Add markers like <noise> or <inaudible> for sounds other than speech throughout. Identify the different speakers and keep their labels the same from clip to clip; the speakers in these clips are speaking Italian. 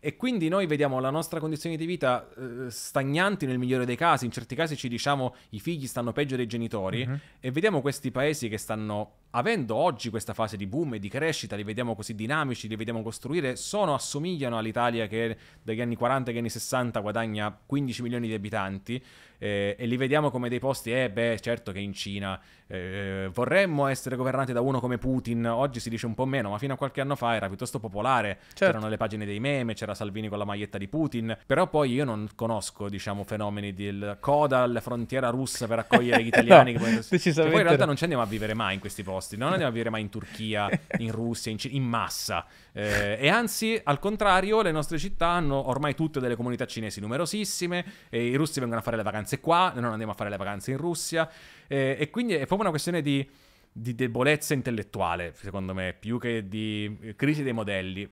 Speaker 1: E quindi noi vediamo la nostra condizione di vita eh, stagnanti nel migliore dei casi, in certi casi ci diciamo i figli stanno peggio dei genitori mm-hmm. e vediamo questi paesi che stanno avendo oggi questa fase di boom e di crescita, li vediamo così dinamici, li vediamo costruire, sono, assomigliano all'Italia che dagli anni 40 agli anni 60 guadagna 15 milioni di abitanti eh, e li vediamo come dei posti, eh beh certo che in Cina eh, vorremmo essere governati da uno come Putin, oggi si dice un po' meno, ma fino a qualche anno fa era piuttosto popolare, certo. c'erano le pagine dei meme, c'era Salvini con la maglietta di Putin, però poi io non conosco diciamo fenomeni del coda alla frontiera russa per accogliere gli <laughs> italiani, no, che poi, cioè, poi in realtà non ci andiamo a vivere mai in questi posti, non andiamo a vivere mai in Turchia, <laughs> in Russia, in, C- in massa. Eh, e anzi, al contrario, le nostre città hanno ormai tutte delle comunità cinesi numerosissime e i russi vengono a fare le vacanze vacanze qua, non andiamo a fare le vacanze in Russia. Eh, e quindi è proprio una questione di, di debolezza intellettuale, secondo me, più che di eh, crisi dei modelli.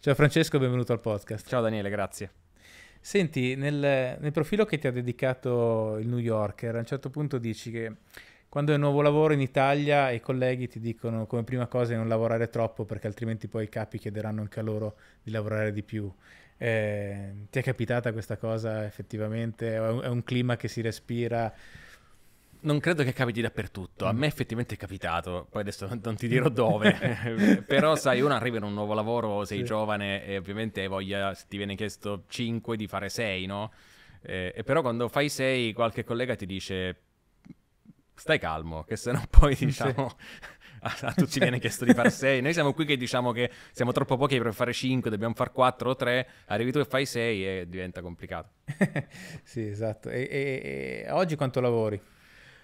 Speaker 2: Ciao Francesco, benvenuto al podcast. Ciao Daniele, grazie. Senti, nel, nel, profilo che ti ha dedicato il New Yorker, a un certo punto dici che quando è un nuovo lavoro in Italia i colleghi ti dicono come prima cosa di non lavorare troppo perché altrimenti poi i capi chiederanno anche a loro di lavorare di più. Eh, ti è capitata questa cosa effettivamente? È un, è un clima che si respira? non credo che capiti dappertutto. A mm. me effettivamente è capitato, poi adesso non ti <laughs> dirò dove. <laughs> Però sai, uno arriva
Speaker 1: in un nuovo lavoro, sei sì. giovane e ovviamente hai voglia, se ti viene chiesto 5 di fare 6, no? Eh, e però quando fai 6 qualche collega ti dice stai calmo, che sennò poi diciamo... <laughs> A, a, tutti cioè. viene chiesto di fare 6. Noi siamo qui che diciamo che siamo troppo pochi per fare 5, dobbiamo fare 4 o 3. Arrivi tu e fai 6 e diventa complicato.
Speaker 2: sì, esatto. E, e, e oggi quanto lavori?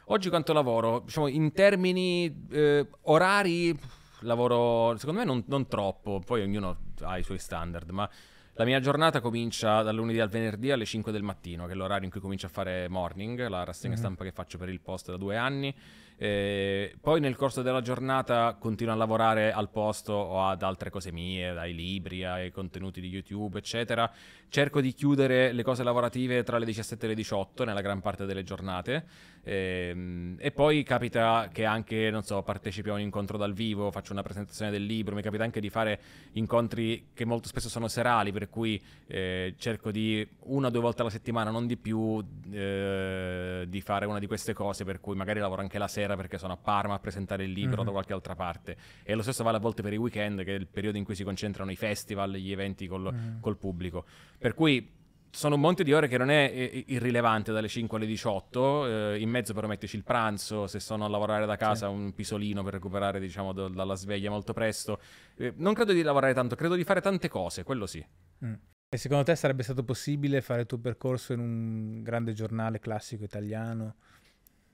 Speaker 2: Oggi quanto lavoro? Diciamo
Speaker 1: in termini eh, orari lavoro, secondo me non, non, troppo, poi ognuno ha i suoi standard, ma la mia giornata comincia dal lunedì al venerdì alle 5 del mattino, che è l'orario in cui comincio a fare morning, la rassegna mm-hmm. stampa che faccio per il post da due anni eh, poi nel corso della giornata continuo a lavorare al posto o ad altre cose mie, dai libri, ai contenuti di YouTube, eccetera. Cerco di chiudere le cose lavorative tra le 17 e le 18 nella gran parte delle giornate. Eh, e poi capita che anche, non so, partecipi a un incontro dal vivo, faccio una presentazione del libro, mi capita anche di fare incontri che molto spesso sono serali, per cui eh, cerco di una o due volte alla settimana, non di più, eh, di fare una di queste cose per cui magari lavoro anche la sera perché sono a Parma a presentare il libro mm-hmm. da qualche altra parte. E lo stesso vale a volte per i weekend, che è il periodo in cui si concentrano i festival, gli eventi col, mm-hmm. col pubblico. Per cui sono un monte di ore che non è eh, irrilevante dalle 5 alle 18, eh, in mezzo però metterci il pranzo, se sono a lavorare da casa sì. un pisolino per recuperare diciamo do, dalla sveglia molto presto. Eh, non credo di lavorare tanto, credo di fare tante cose, quello sì.
Speaker 2: Mm. E secondo te sarebbe stato possibile fare il tuo percorso in un grande giornale classico italiano?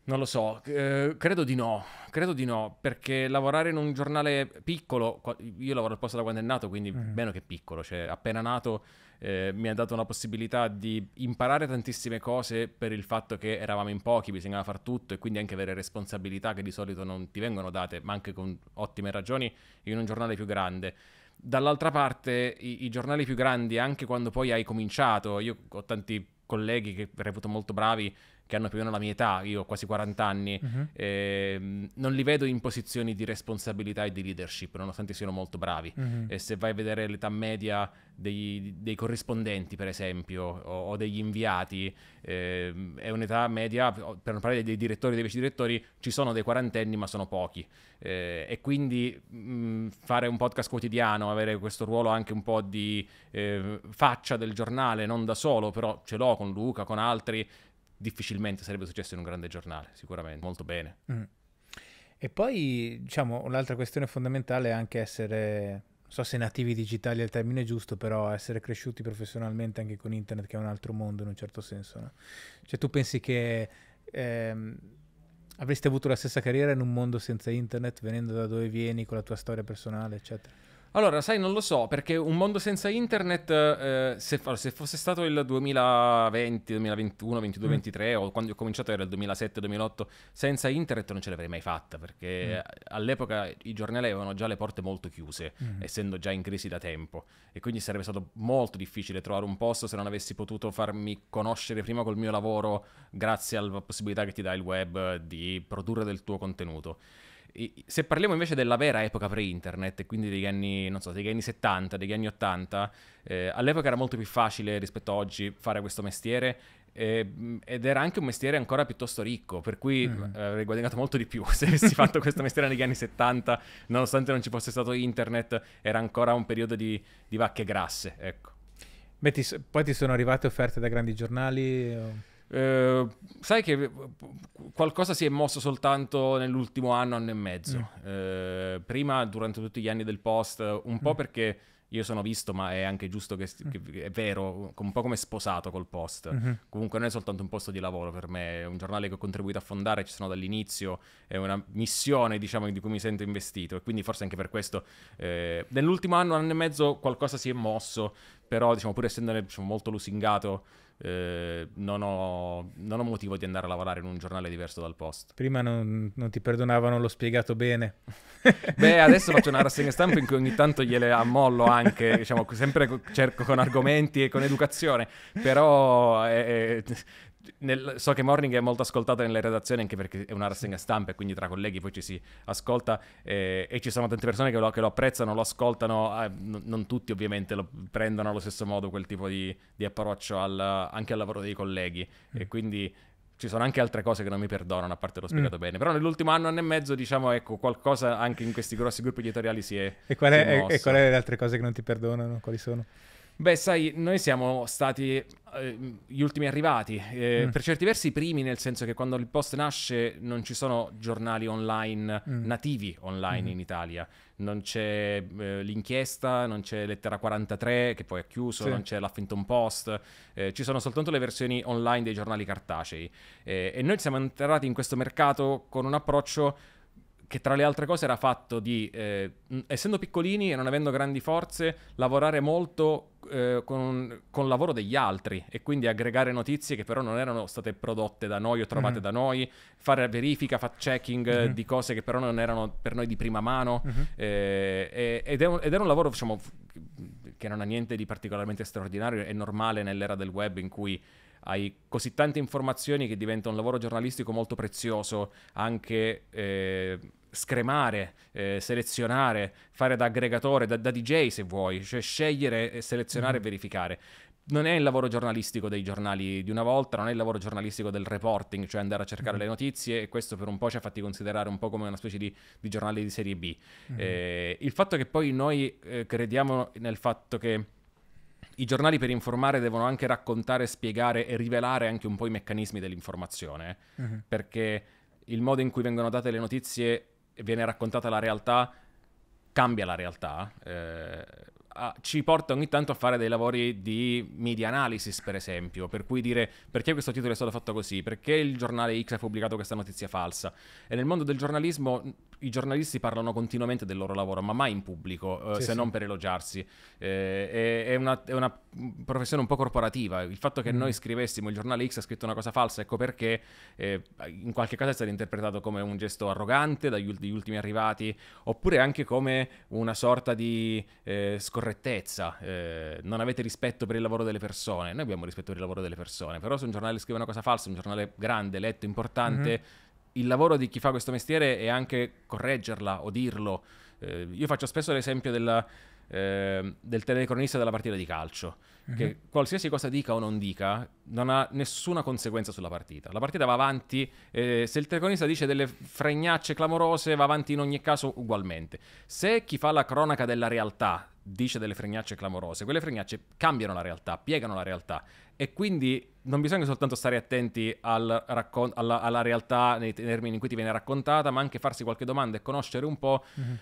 Speaker 2: Non lo so, eh, credo
Speaker 1: di no, credo di no, perché lavorare in un giornale piccolo, io lavoro al posto da quando è nato, quindi mm. meno che piccolo, cioè appena nato eh, mi ha dato una possibilità di imparare tantissime cose per il fatto che eravamo in pochi, bisognava far tutto e quindi anche avere responsabilità che di solito non ti vengono date, ma anche con ottime ragioni, in un giornale più grande. Dall'altra parte, i, i, giornali più grandi, anche quando poi hai cominciato, io ho tanti colleghi che reputo molto bravi che hanno più o meno la mia età, io ho quasi 40 anni, uh-huh. eh, non li vedo in posizioni di responsabilità e di leadership, nonostante siano molto bravi. Uh-huh. E se vai a vedere l'età media dei, dei corrispondenti, per esempio, o, o degli inviati, eh, è un'età media, per non parlare dei direttori e dei vice direttori, ci sono dei quarantenni, ma sono pochi. Eh, e quindi mh, mm, fare un podcast quotidiano, avere questo ruolo anche un po' di eh, faccia del giornale, non da solo, però ce l'ho con Luca, con altri difficilmente sarebbe successo in un grande giornale, sicuramente, molto bene.
Speaker 2: Mm. E poi, diciamo, un'altra questione fondamentale è anche essere, non so se nativi digitali è il termine giusto, però essere cresciuti professionalmente anche con internet, che è un altro mondo in un certo senso. No? Cioè, tu pensi che ehm, avresti avuto la stessa carriera in un mondo senza internet, venendo da dove vieni, con la tua storia personale, eccetera? Allora, sai, non
Speaker 1: lo so, perché un mondo senza internet, eh, se, se, fosse stato il 2020, 2021, 22, mm. 23, o quando ho cominciato era il 2007, 2008, senza internet non ce l'avrei mai fatta, perché mm. all'epoca i giornali avevano già le porte molto chiuse, mm. essendo già in crisi da tempo, e quindi sarebbe stato molto difficile trovare un posto se non avessi potuto farmi conoscere prima col mio lavoro, grazie alla possibilità che ti dà il web di produrre del tuo contenuto. Se parliamo invece della vera epoca pre-internet, quindi degli anni, so, degli anni 70, degli anni 80, eh, all'epoca era molto più facile rispetto a oggi fare questo mestiere mm, ed era anche un mestiere ancora piuttosto ricco, per cui mm. avrei guadagnato molto di più <laughs> se avessi fatto questo mestiere negli anni 70, nonostante non ci fosse stato internet, era ancora un periodo di, di vacche grasse, ecco.
Speaker 2: Beh, ti, poi ti sono arrivate offerte da grandi giornali? O... Eh,
Speaker 1: sai che eh, qualcosa si è mosso soltanto nell'ultimo anno, anno e mezzo. Mm. Eh, prima, durante tutti gli anni del post, un po' mm. perché io sono visto, ma è anche giusto che, mm. che, è vero, un po' come sposato col post. Mm-hmm. Comunque non è soltanto un posto di lavoro per me, è un giornale che ho contribuito a fondare, ci sono dall'inizio, è una missione, diciamo, di cui mi sento investito e quindi forse anche per questo eh, nell'ultimo anno, anno e mezzo qualcosa si è mosso, però diciamo pur essendo diciamo, molto lusingato eh, non, ho, non, ho, motivo di andare a lavorare in un giornale diverso dal post.
Speaker 2: Prima non, non ti perdonavano l'ho spiegato bene. <laughs> Beh, adesso faccio una
Speaker 1: rassegna stampa in cui ogni tanto gliele ammollo anche, diciamo, sempre cerco con argomenti e con educazione, però eh, eh nel, so che Morning è molto ascoltata nelle redazioni anche perché è una rassegna stampa e quindi tra colleghi poi ci si ascolta eh, e ci sono tante persone che lo, che lo apprezzano, lo ascoltano, eh, n- non tutti ovviamente lo prendono allo stesso modo quel tipo di, di approccio al, anche al lavoro dei colleghi mm. e quindi ci sono anche altre cose che non mi perdonano, a parte l'ho mm. spiegato mm. bene. Però nell'ultimo anno, anno e mezzo, diciamo, ecco, qualcosa anche in questi grossi gruppi editoriali si è. E, qual è, e, e qual è
Speaker 2: le altre cose che non ti perdonano? Quali sono?
Speaker 1: Beh, sai, noi siamo stati eh, gli ultimi arrivati, eh, mm. per certi versi i primi, nel senso che quando il post nasce non ci sono giornali online, mm. nativi online mm. in Italia, non c'è eh, l'inchiesta, non c'è Lettera 43 che poi è chiuso, sì. non c'è l'Huffington Post, eh, ci sono soltanto le versioni online dei giornali cartacei eh, e noi siamo entrati in questo mercato con un approccio che tra le altre cose era fatto di, eh, essendo piccolini e non avendo grandi forze, lavorare molto eh, con, con il lavoro degli altri e quindi aggregare notizie che però non erano state prodotte da noi o trovate mm-hmm. da noi, fare verifica, fact checking mm-hmm. di cose che però non erano per noi di prima mano mm-hmm. eh, ed, un, ed, era un lavoro diciamo, che non ha niente di particolarmente straordinario, è normale nell'era del web in cui hai così tante informazioni che diventa un lavoro giornalistico molto prezioso anche eh, scremare, eh, selezionare, fare da aggregatore, da, da, DJ se vuoi, cioè scegliere, selezionare mm. e verificare. Non è il lavoro giornalistico dei giornali di una volta, non è il lavoro giornalistico del reporting, cioè andare a cercare mm. le notizie e questo per un po' ci ha fatti considerare un po' come una specie di, di giornale di serie B. Mm. Eh, il fatto che poi noi eh, crediamo nel fatto che i giornali per informare devono anche raccontare, spiegare e rivelare anche un po' i meccanismi dell'informazione, eh. mm-hmm. perché il modo in cui vengono date le notizie viene raccontata la realtà, cambia la realtà, eh, a, ci porta ogni tanto a fare dei lavori di media analysis, per esempio, per cui dire perché questo titolo è stato fatto così, perché il giornale X ha pubblicato questa notizia falsa. E nel mondo del giornalismo i giornalisti parlano continuamente del loro lavoro, ma mai in pubblico, eh, sì, se sì. non per elogiarsi. Eh, è, è, una, è, una, professione un po' corporativa. Il fatto che mm. noi scrivessimo il giornale X ha scritto una cosa falsa, ecco perché eh, in qualche caso è stato interpretato come un gesto arrogante dagli ultimi arrivati, oppure anche come una sorta di eh, scorrettezza. Eh, non avete rispetto per il lavoro delle persone. Noi abbiamo rispetto per il lavoro delle persone, però se un giornale scrive una cosa falsa, un giornale grande, letto, importante... Mm-hmm il lavoro di chi fa questo mestiere è anche correggerla o dirlo. Eh, io faccio spesso l'esempio della, eh, del telecronista della partita di calcio, mm-hmm. che qualsiasi cosa dica o non dica non ha nessuna conseguenza sulla partita. La partita va avanti, eh, se il telecronista dice delle fregnacce clamorose va avanti in ogni caso ugualmente. Se chi fa la cronaca della realtà dice delle fregnacce clamorose, quelle fregnacce cambiano la realtà, piegano la realtà e quindi non bisogna soltanto stare attenti al raccon- alla, alla, realtà nei termini in cui ti viene raccontata, ma anche farsi qualche domanda e conoscere un po'. Mm-hmm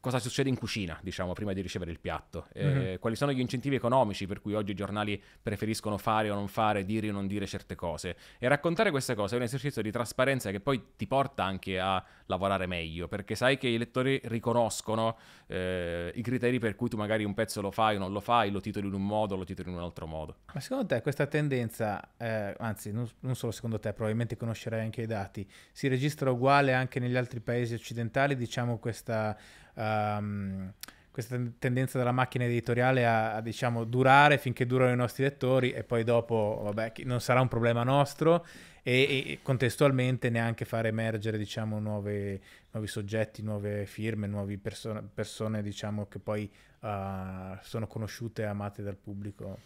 Speaker 1: cosa succede in cucina, diciamo, prima di ricevere il piatto, eh, mm-hmm. quali sono gli incentivi economici per cui oggi i giornali preferiscono fare o non fare, dire o non dire certe cose. E raccontare queste cose è un esercizio di trasparenza che poi ti porta anche a lavorare meglio, perché sai che i lettori riconoscono eh, i criteri per cui tu magari un pezzo lo fai o non lo fai, lo titoli in un modo o lo titoli in un altro modo.
Speaker 2: Ma secondo te questa tendenza, eh, anzi non, non solo secondo te, probabilmente conoscerai anche i dati, si registra uguale anche negli altri paesi occidentali, diciamo questa um, questa tendenza della macchina editoriale a, a diciamo, durare finché durano i nostri lettori e poi dopo vabbè, non sarà un problema nostro e, e contestualmente neanche far emergere diciamo, nuove, nuovi soggetti, nuove firme, nuove perso- persone diciamo, che poi uh, sono conosciute e amate dal pubblico.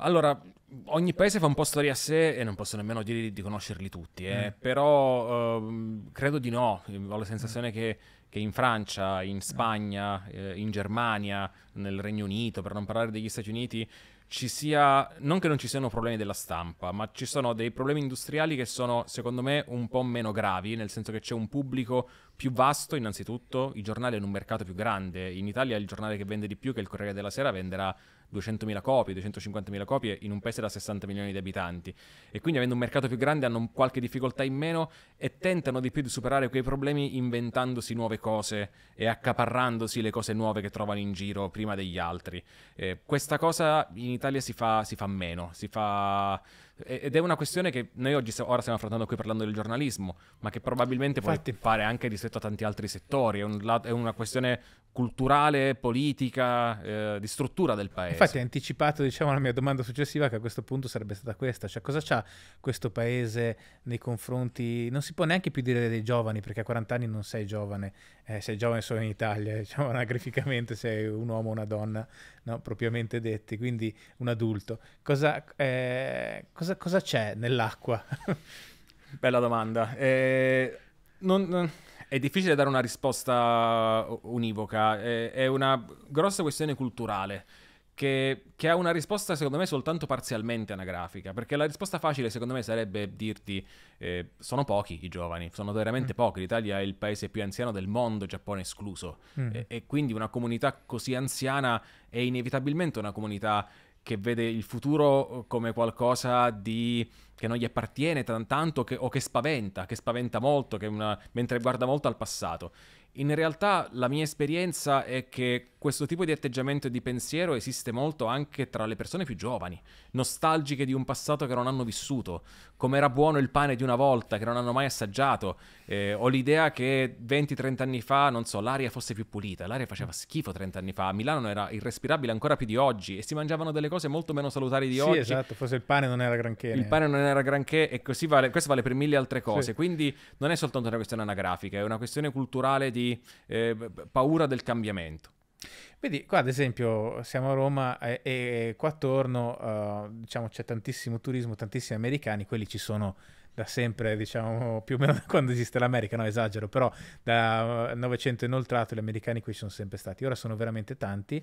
Speaker 2: Allora, ogni paese fa un po' storia a
Speaker 1: sé e non posso nemmeno dire di conoscerli tutti, eh. mm. però uh, credo di
Speaker 2: no, ho
Speaker 1: la sensazione mm. che che in Francia, in Spagna, eh, in Germania, nel Regno Unito, per non parlare degli Stati Uniti, ci sia, non che non ci siano problemi della stampa, ma ci sono dei problemi industriali che sono, secondo me, un po' meno gravi, nel senso che c'è un pubblico più vasto, innanzitutto, i giornali hanno un mercato più grande, in Italia il giornale che vende di più, che è il Corriere della Sera, venderà 200.000 copie, 250.000 copie in un paese da 60 milioni di abitanti e quindi avendo un mercato più grande hanno qualche difficoltà in meno e tentano di più di superare quei problemi inventandosi nuove cose e accaparrandosi le cose nuove che trovano in giro prima degli altri. Eh, questa cosa in Italia si fa, si fa meno, si fa ed è una questione che noi oggi ora stiamo affrontando qui parlando del giornalismo, ma che probabilmente Infatti. può fare anche rispetto a tanti altri settori. È, un, è una questione culturale, politica, eh, di struttura del paese. Infatti, hai
Speaker 2: anticipato diciamo, la mia domanda successiva, che a questo punto sarebbe stata questa: cioè, cosa c'ha questo paese nei confronti? Non si può neanche più dire dei giovani, perché a 40 anni non sei giovane, eh, sei giovane solo in Italia, <laughs> diciamo anagraficamente sei un uomo o una donna, no? propriamente detti, quindi un adulto. Cosa, eh, cosa cosa, cosa c'è nell'acqua? <laughs> Bella domanda. Eh, non,
Speaker 1: è difficile dare una risposta univoca, eh, è, una grossa questione culturale. Che, che, ha una risposta secondo me soltanto parzialmente anagrafica, perché la risposta facile secondo me sarebbe dirti eh, sono pochi i giovani, sono veramente mm. pochi, l'Italia è il paese più anziano del mondo, Giappone escluso, mm. e, e, quindi una comunità così anziana è inevitabilmente una comunità che vede il futuro eh, come qualcosa di, che non gli appartiene tanto che, o che spaventa, che spaventa molto, che una, mentre guarda molto al passato. In realtà la mia esperienza è che questo tipo di atteggiamento e di pensiero esiste molto anche tra le persone più giovani, nostalgiche di un passato che non hanno vissuto, come era buono il pane di una volta che non hanno mai assaggiato, eh, o l'idea che 20-30 anni fa, non so, l'aria fosse più pulita, l'aria faceva schifo 30 anni fa, a Milano era irrespirabile ancora più di oggi e si mangiavano delle cose molto meno salutari di sì, oggi. Sì, esatto,
Speaker 2: forse il pane non era granché. Il pane
Speaker 1: non era granché e così vale, questo vale per mille altre cose, sì. quindi non è soltanto una questione anagrafica, è una questione culturale di eh, paura del cambiamento.
Speaker 2: Vedi, qua ad esempio siamo a Roma e, e qua attorno uh, diciamo, c'è tantissimo turismo, tantissimi americani, quelli ci sono da sempre, diciamo, più o meno da quando esiste l'America, no esagero, però da eh, Novecento inoltrato gli americani qui ci sono sempre stati, ora sono veramente tanti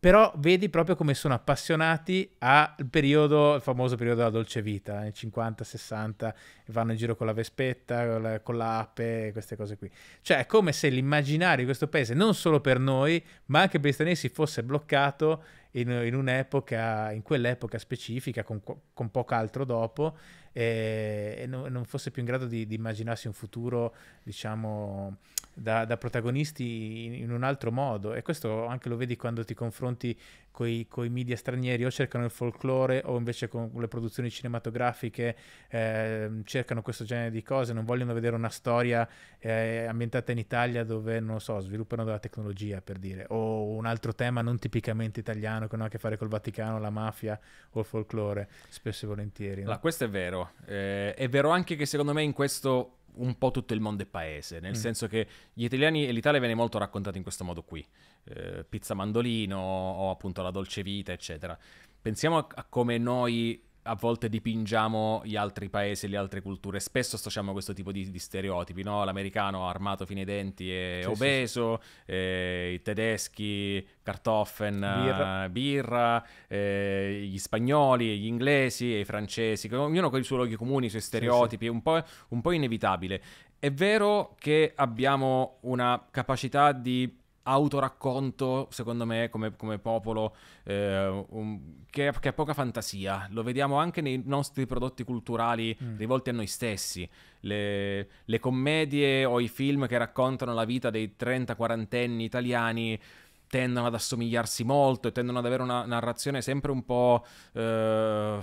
Speaker 2: però vedi proprio come sono appassionati al periodo, il famoso periodo della dolce vita, nei 50, 60, vanno in giro con la vespetta, con, la, con l'ape, queste cose qui. Cioè è come se l'immaginario di questo paese, non solo per noi, ma anche per gli stranieri, si fosse bloccato in, in un'epoca, in quell'epoca specifica, con, con poco altro dopo, e, e non, non, fosse più in grado di, di immaginarsi un futuro, diciamo da, da protagonisti in, in, un altro modo e questo anche lo vedi quando ti confronti con i media stranieri o cercano il folklore o invece con le produzioni cinematografiche eh, cercano questo genere di cose, non vogliono vedere una storia eh, ambientata in Italia dove, non lo so, sviluppano della tecnologia per dire, o un altro tema non tipicamente italiano che non ha a che fare col Vaticano, la mafia o il folklore, spesso e volentieri. No? Allora, questo
Speaker 1: è vero, eh, è vero anche che secondo me in questo un po' tutto il mondo e paese, nel mm. senso che gli italiani e l'Italia viene molto raccontata in questo modo qui, eh, pizza mandolino o appunto la dolce vita, eccetera. Pensiamo a, a come noi a volte dipingiamo gli altri paesi e le altre culture. Spesso associamo questo tipo di, di stereotipi, no? L'americano armato fino ai denti e sì, obeso, sì, sì. Eh, i tedeschi cartoffen, birra, eh, birra eh, gli spagnoli, gli inglesi e i francesi, ognuno con i suoi luoghi comuni, i suoi stereotipi, è un, un po' inevitabile. È vero che abbiamo una capacità di autoracconto, secondo me, come, come popolo, eh, un, che, che, ha poca fantasia. Lo vediamo anche nei nostri prodotti culturali mm. rivolti a noi stessi. Le, le, commedie o i film che raccontano la vita dei 30-40 anni italiani tendono ad assomigliarsi molto e tendono ad avere una narrazione sempre un po'... Eh,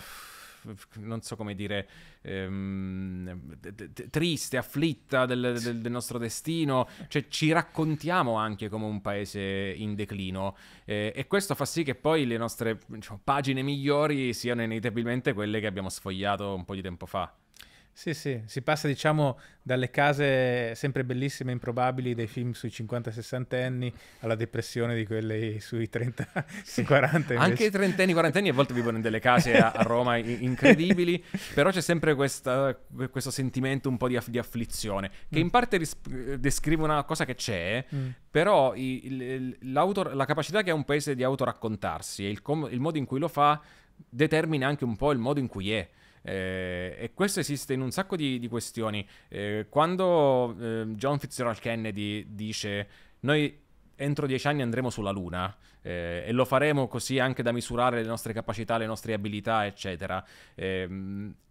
Speaker 1: non so come dire, ehm, triste, afflitta del, del, del, nostro destino, cioè ci raccontiamo anche come un paese in declino eh, e questo fa sì che poi le nostre diciamo, pagine migliori siano inevitabilmente quelle che abbiamo sfogliato un po' di tempo fa.
Speaker 2: Sì, sì, si passa diciamo dalle case sempre bellissime e improbabili dei film sui 50-60 anni alla depressione di quelle sui 30-40. Sì. Anche i trentenni, quarantenni a volte vivono in delle case a, a Roma incredibili,
Speaker 1: però c'è sempre questa, questo sentimento un po' di, aff- di afflizione, che mm. in parte ris- eh, descrive una cosa che c'è, mm. però il, la capacità che ha un paese di autoraccontarsi e il, com- il modo in cui lo fa determina anche un po' il modo in cui è. Eh, e questo esiste in un sacco di, di questioni. Eh, quando eh, John Fitzgerald Kennedy dice noi entro dieci anni andremo sulla Luna, eh, e lo faremo così anche da misurare le nostre capacità, le nostre abilità, eccetera. Eh,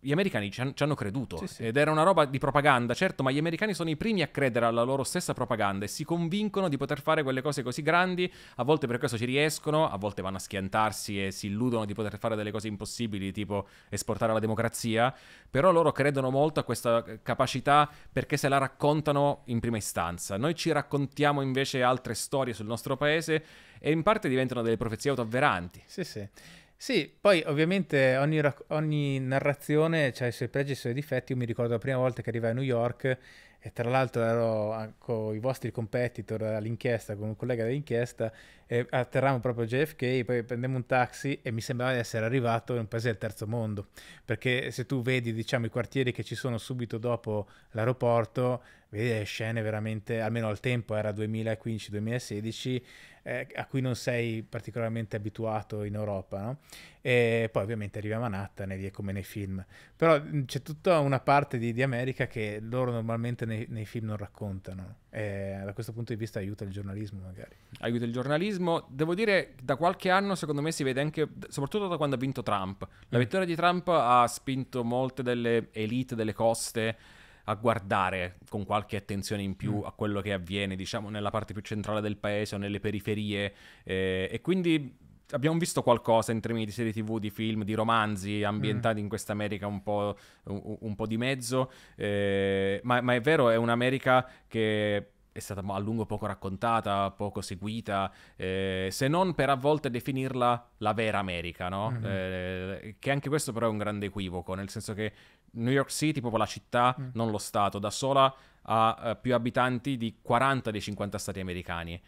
Speaker 1: gli americani ci, han- ci hanno creduto sì, sì. ed era una roba di propaganda, certo, ma gli americani sono i primi a credere alla loro stessa propaganda e si convincono di poter fare quelle cose così grandi, a volte per questo ci riescono, a volte vanno a schiantarsi e si illudono di poter fare delle cose impossibili, tipo esportare la democrazia, però loro credono molto a questa eh, capacità perché se la raccontano in prima istanza. Noi ci raccontiamo invece altre storie sul nostro paese e in parte diventano delle profezie autoavveranti. Sì, sì.
Speaker 2: Sì, poi ovviamente ogni, rac- ogni narrazione ha i suoi pregi e i suoi difetti. Io mi ricordo la prima volta che arrivai a New York e tra l'altro ero con i vostri competitor all'inchiesta, con un collega dell'inchiesta, e atterrammo proprio JFK, poi prendemmo un taxi e mi sembrava di essere arrivato in un paese del terzo mondo, perché se tu vedi diciamo, i quartieri che ci sono subito dopo l'aeroporto, vedi le scene veramente, almeno al tempo era 2015-2016, eh, a cui non sei particolarmente abituato in Europa, no? E poi ovviamente arriva Manhattan e lì è come nei film. Però c'è tutta una parte di, di America che loro normalmente nei, nei film non raccontano. E da questo punto di vista aiuta il giornalismo magari. Aiuta il giornalismo. Devo dire, da qualche
Speaker 1: anno secondo me si vede anche, soprattutto da quando ha vinto Trump. La mm. vittoria di Trump ha spinto molte delle elite delle coste a guardare con qualche attenzione in più mm. a quello che avviene, diciamo, nella parte più centrale del paese o nelle periferie. Eh, e quindi abbiamo visto qualcosa in termini di serie tv, di film, di romanzi ambientati mm. in questa America un, un, un po', di mezzo, eh, ma, ma, è vero, è un'America che è stata a lungo poco raccontata, poco seguita, eh, se non per a volte definirla la vera America, no? Mm-hmm. Eh, che anche questo però è un grande equivoco, nel senso che New York City, proprio la città, mm. non lo Stato, da sola ha eh, più abitanti di 40 dei 50 stati americani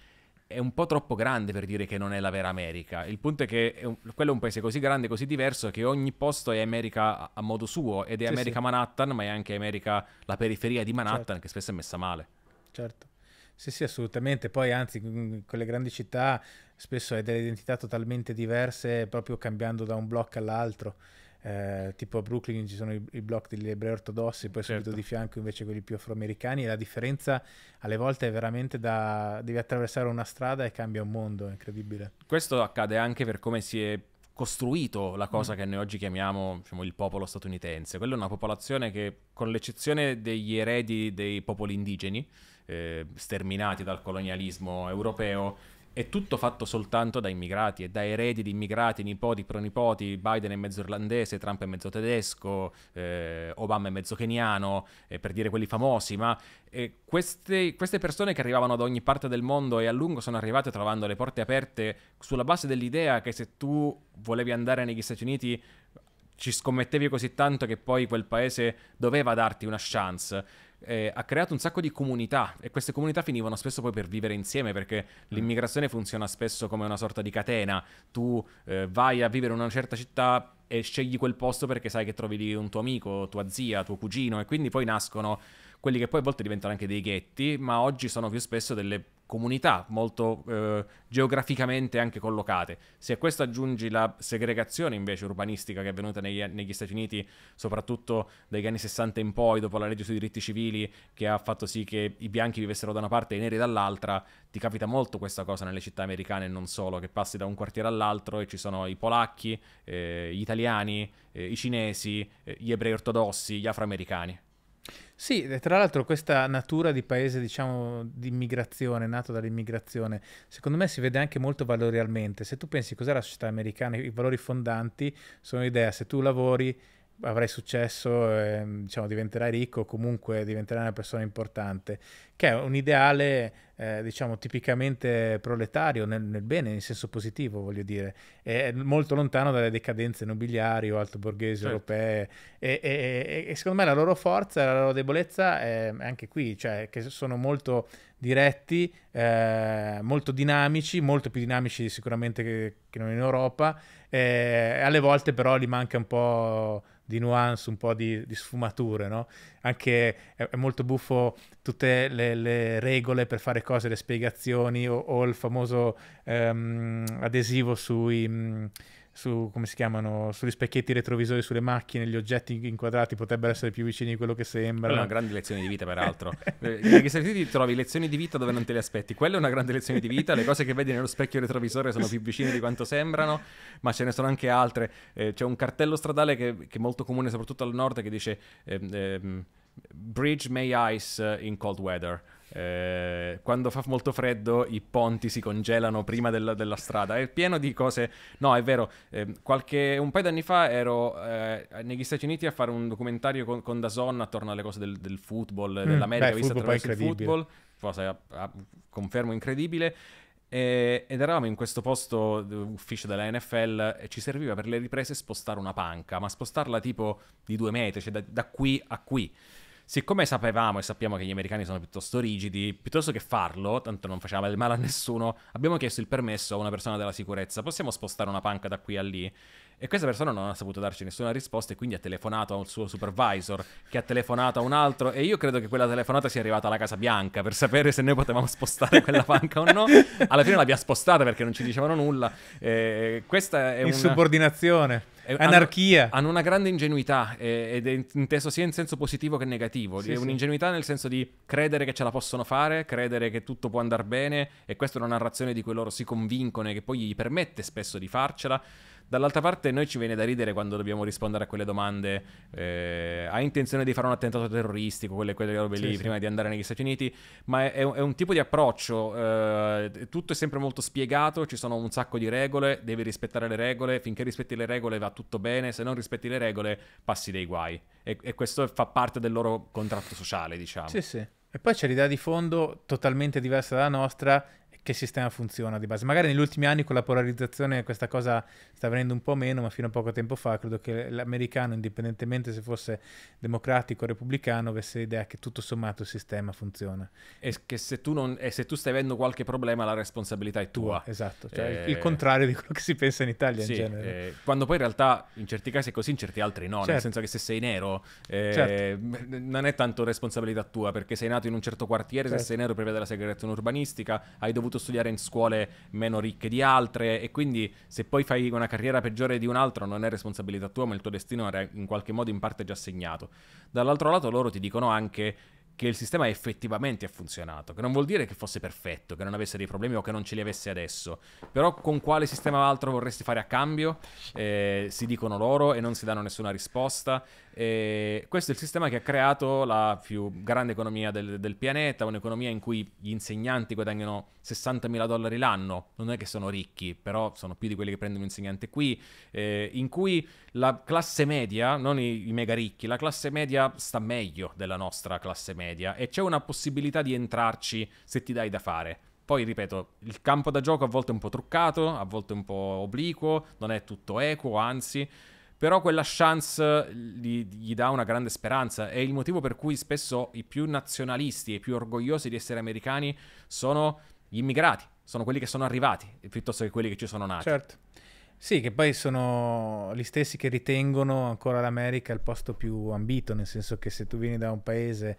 Speaker 1: è un po' troppo grande per dire che non è la vera America. Il punto è che è un, quello è un paese così grande, così diverso, che ogni posto è America a, a modo suo ed è sì, America sì. Manhattan, ma è anche America la periferia di Manhattan, certo. che spesso è messa male.
Speaker 2: Certo. Sì, sì, assolutamente. Poi, anzi, mm, con le grandi città spesso hai delle identità totalmente diverse, proprio cambiando da un blocco all'altro eh, tipo a Brooklyn ci sono i, i blocchi degli ebrei ortodossi, poi certo. subito di fianco invece quelli più afroamericani e la differenza alle volte è veramente da... devi attraversare una strada e cambia un mondo, è incredibile.
Speaker 1: Questo accade anche per come si è costruito la cosa mm. che noi oggi chiamiamo diciamo, il popolo statunitense. Quella è una popolazione che, con l'eccezione degli eredi dei popoli indigeni, eh, sterminati dal colonialismo europeo, è tutto fatto soltanto da immigrati e da eredi di immigrati, nipoti, pronipoti, Biden è mezzo irlandese, Trump è mezzo tedesco, eh, Obama è mezzo keniano, eh, per dire quelli famosi, ma eh, queste, queste persone che arrivavano da ogni parte del mondo e a lungo sono arrivate trovando le porte aperte sulla base dell'idea che se tu volevi andare negli Stati Uniti ci scommettevi così tanto che poi quel paese doveva darti una chance eh, ha creato un sacco di comunità e queste comunità finivano spesso poi per vivere insieme perché mm. l'immigrazione funziona spesso come una sorta di catena. Tu eh, vai a vivere in una certa città e scegli quel posto perché sai che trovi lì un tuo amico, tua zia, tuo cugino e quindi poi nascono quelli che poi a volte diventano anche dei ghetti, ma oggi sono più spesso delle comunità molto eh, geograficamente anche collocate. Se a questo aggiungi la segregazione invece urbanistica che è avvenuta negli, negli, Stati Uniti, soprattutto dagli anni 60 in poi, dopo la legge sui diritti civili che ha fatto sì che i bianchi vivessero da una parte e i neri dall'altra, ti capita molto questa cosa nelle città americane e non solo, che passi da un quartiere all'altro e ci sono i polacchi, eh, gli italiani, eh, i cinesi, eh, gli ebrei ortodossi, gli afroamericani.
Speaker 2: Sì, tra l'altro questa natura di paese, diciamo, di immigrazione, nato dall'immigrazione, secondo me si vede anche molto valorialmente. Se tu pensi cos'è la società americana, i valori fondanti sono l'idea, se tu lavori avrai successo, eh, diciamo, diventerai ricco, comunque diventerai una persona importante, che è un ideale, eh, diciamo, tipicamente proletario nel, nel, bene, nel senso positivo, voglio dire, è molto lontano dalle decadenze nobiliari o altoborghesi certo. europee e, e, e, secondo me la loro forza, e la loro debolezza ehm, è anche qui, cioè che sono molto diretti, eh, molto dinamici, molto più dinamici sicuramente che, che non in Europa, eh, alle volte però gli manca un po' di nuance, un po' di, di sfumature, no? Anche è, è, molto buffo tutte le, le, regole per fare cose, le spiegazioni o, o il famoso ehm, adesivo sui... Mh, su, come si chiamano, sugli specchietti retrovisori sulle macchine, gli oggetti inquadrati potrebbero essere più vicini di quello che sembra. È una grande
Speaker 1: lezione di vita, <laughs> peraltro. Negli Stati Uniti trovi lezioni di vita dove non te le aspetti. Quella è una grande lezione di vita. Le cose che vedi nello specchio retrovisore sono più vicine di quanto sembrano, ma ce ne sono anche altre. Eh, c'è un cartello stradale che, che, è molto comune, soprattutto al nord, che dice. Ehm, ehm, Bridge may ice eh, in cold weather. Eh, quando fa molto freddo i ponti si congelano prima della, della strada. È pieno di cose. No, è vero. Eh, qualche, un paio d'anni fa ero eh, negli Stati Uniti a fare un documentario con, con Dazon attorno alle cose del, del football, mm, dell'America beh, vista attraverso il football. Cosa, a, eh, a, confermo incredibile. E, ed eravamo in questo posto, eh, ufficio della NFL, e ci serviva per le riprese spostare una panca, ma spostarla tipo di due metri, cioè da, da qui a qui siccome sapevamo e sappiamo che gli americani sono piuttosto rigidi, piuttosto che farlo, tanto non facciamo del male a nessuno, abbiamo chiesto il permesso a una persona della sicurezza, possiamo spostare una panca da qui a lì? E questa persona non ha saputo darci nessuna risposta e quindi ha telefonato a un suo supervisor, che ha telefonato a un altro e io credo che quella telefonata sia arrivata alla Casa Bianca per sapere se noi potevamo spostare quella panca <laughs> o no. Alla fine l'abbiamo spostata perché non ci dicevano nulla. Eh, questa è Insubordinazione. Anarchia. Hanno, hanno, una grande ingenuità eh, ed è inteso sia in senso positivo che negativo. Sì, è un'ingenuità sì. nel senso di credere che ce la possono fare, credere che tutto può andare bene e questa è una narrazione di cui loro si convincono e che poi gli permette spesso di farcela. Dall'altra parte noi ci viene da ridere quando dobbiamo rispondere a quelle domande. Eh, ha intenzione di fare un attentato terroristico, quelle, quelle robe lì, sì, prima di andare negli Stati Uniti. Ma è, un, è un, tipo di approccio. Eh, tutto è sempre molto spiegato, ci sono un sacco di regole, devi rispettare le regole. Finché rispetti le regole va tutto bene, se non rispetti le regole passi dei guai. E, e questo fa parte del loro contratto sociale, diciamo. Sì, sì.
Speaker 2: E poi c'è l'idea di fondo totalmente diversa dalla nostra che sistema funziona di base. Magari negli ultimi anni con la polarizzazione questa cosa sta venendo un po' meno, ma fino a poco tempo fa credo che l'americano, indipendentemente se fosse democratico o repubblicano, avesse l'idea che tutto sommato il sistema funziona. E che se
Speaker 1: tu, non, se tu stai avendo qualche problema la responsabilità è tua. Esatto, cioè eh... il contrario
Speaker 2: di quello che si pensa in Italia sì, in genere. Eh,
Speaker 1: quando poi in realtà in certi casi è così, in certi altri no, certo. nel senso che se sei nero eh, certo. non è tanto responsabilità tua perché sei nato in un certo quartiere, certo. se sei nero prevede la segregazione urbanistica, hai dovuto dovuto studiare in scuole meno ricche di altre e quindi se poi fai una carriera peggiore di un altro non è responsabilità tua, ma il tuo destino era in qualche modo in parte già segnato. Dall'altro lato loro ti dicono anche che il sistema effettivamente ha funzionato, che non vuol dire che fosse perfetto, che non avesse dei problemi o che non ce li avesse adesso, però con quale sistema altro vorresti fare a cambio, eh, si dicono loro e non si danno nessuna risposta, e questo è il sistema che ha creato la più grande economia del, del pianeta, un'economia in cui gli insegnanti guadagnano 60 mila dollari l'anno, non è che sono ricchi, però sono più di quelli che prendono un insegnante qui, eh, in cui la classe media, non i, i mega ricchi, la classe media sta meglio della nostra classe media e c'è una possibilità di entrarci se ti dai da fare. Poi ripeto, il campo da gioco a volte è un po' truccato, a volte è un po' obliquo, non è tutto equo, anzi, però quella chance eh, gli, gli, dà una grande speranza. È il motivo per cui spesso i più nazionalisti e i più orgogliosi di essere americani sono gli immigrati, sono quelli che sono arrivati, piuttosto che quelli che ci sono nati. Certo.
Speaker 2: Sì, che poi sono gli stessi che ritengono ancora l'America il posto più ambito, nel senso che se tu vieni da un paese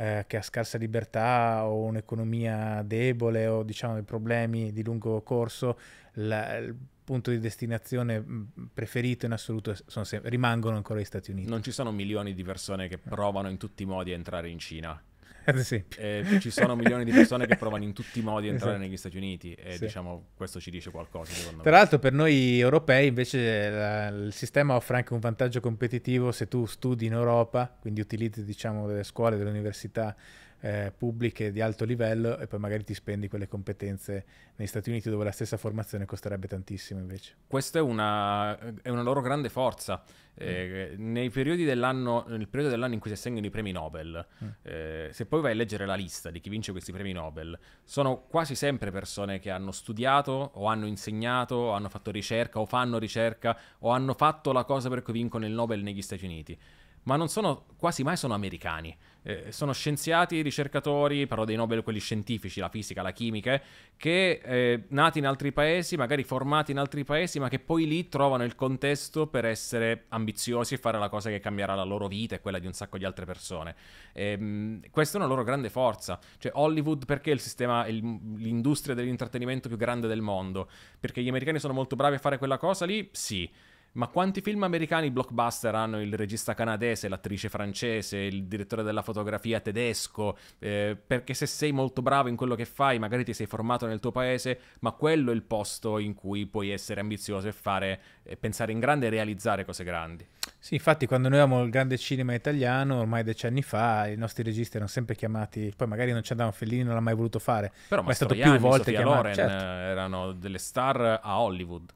Speaker 2: eh, che ha scarsa libertà o un'economia debole o diciamo dei problemi di lungo corso, la, il punto di destinazione mm, preferito in assoluto se- rimangono ancora gli Stati Uniti. Non ci sono milioni di persone che eh. provano in tutti i modi a entrare in Cina <laughs> ad esempio. Eh, ci sono milioni di
Speaker 1: persone che provano in tutti i modi a esatto. entrare esatto. negli Stati Uniti e sì. diciamo questo ci dice qualcosa.
Speaker 2: Tra l'altro per noi europei invece la, il sistema offre anche un vantaggio competitivo se tu studi in Europa, quindi utilizzi diciamo delle scuole, delle università eh, pubbliche di alto livello e poi magari ti spendi quelle competenze negli Stati Uniti dove la stessa formazione costerebbe tantissimo invece.
Speaker 1: Questa è una, è una loro grande forza. Mm. Eh, mm. nel periodo dell'anno in cui si assegnano i premi Nobel, mm. eh, se poi vai a leggere la lista di chi vince questi premi Nobel, sono quasi sempre persone che hanno studiato o hanno insegnato o hanno fatto ricerca o fanno ricerca o hanno fatto la cosa per cui vincono il Nobel negli Stati Uniti. Ma non sono, quasi mai sono americani eh, sono scienziati, ricercatori, parlo dei Nobel quelli scientifici, la fisica, la chimica, che eh, nati in altri paesi, magari formati in altri paesi, ma che poi lì trovano il contesto per essere ambiziosi e fare la cosa che cambierà la loro vita e quella di un sacco di altre persone. E, ehm, mh, questa è una loro grande forza. Cioè Hollywood perché il sistema, il, l'industria dell'intrattenimento più grande del mondo? Perché gli americani sono molto bravi a fare quella cosa lì? Sì ma quanti film americani blockbuster hanno il regista canadese, l'attrice francese, il direttore della fotografia tedesco? Eh, perché se sei molto bravo in quello che fai, magari ti sei formato nel tuo paese, ma quello è il posto in cui puoi essere ambizioso e fare, eh, pensare in grande e realizzare cose grandi.
Speaker 2: Sì, infatti quando noi avevamo il grande cinema italiano, ormai decenni fa, i nostri registi erano sempre chiamati, poi magari non ci andavano Fellini, non l'ha mai voluto fare, Però ma è stato più volte Sofia chiamato. Loren certo.
Speaker 1: Eh, erano delle star a Hollywood.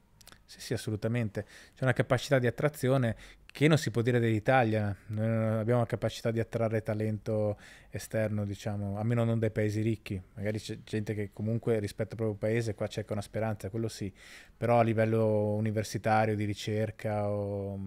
Speaker 2: Sì, sì, assolutamente. C'è una capacità di attrazione che non si può dire dell'Italia. Noi non abbiamo la capacità di attrarre talento esterno, diciamo, almeno non dai paesi ricchi. Magari c'è gente che comunque rispetto al proprio paese qua cerca una speranza, quello sì. Però a livello universitario, di ricerca o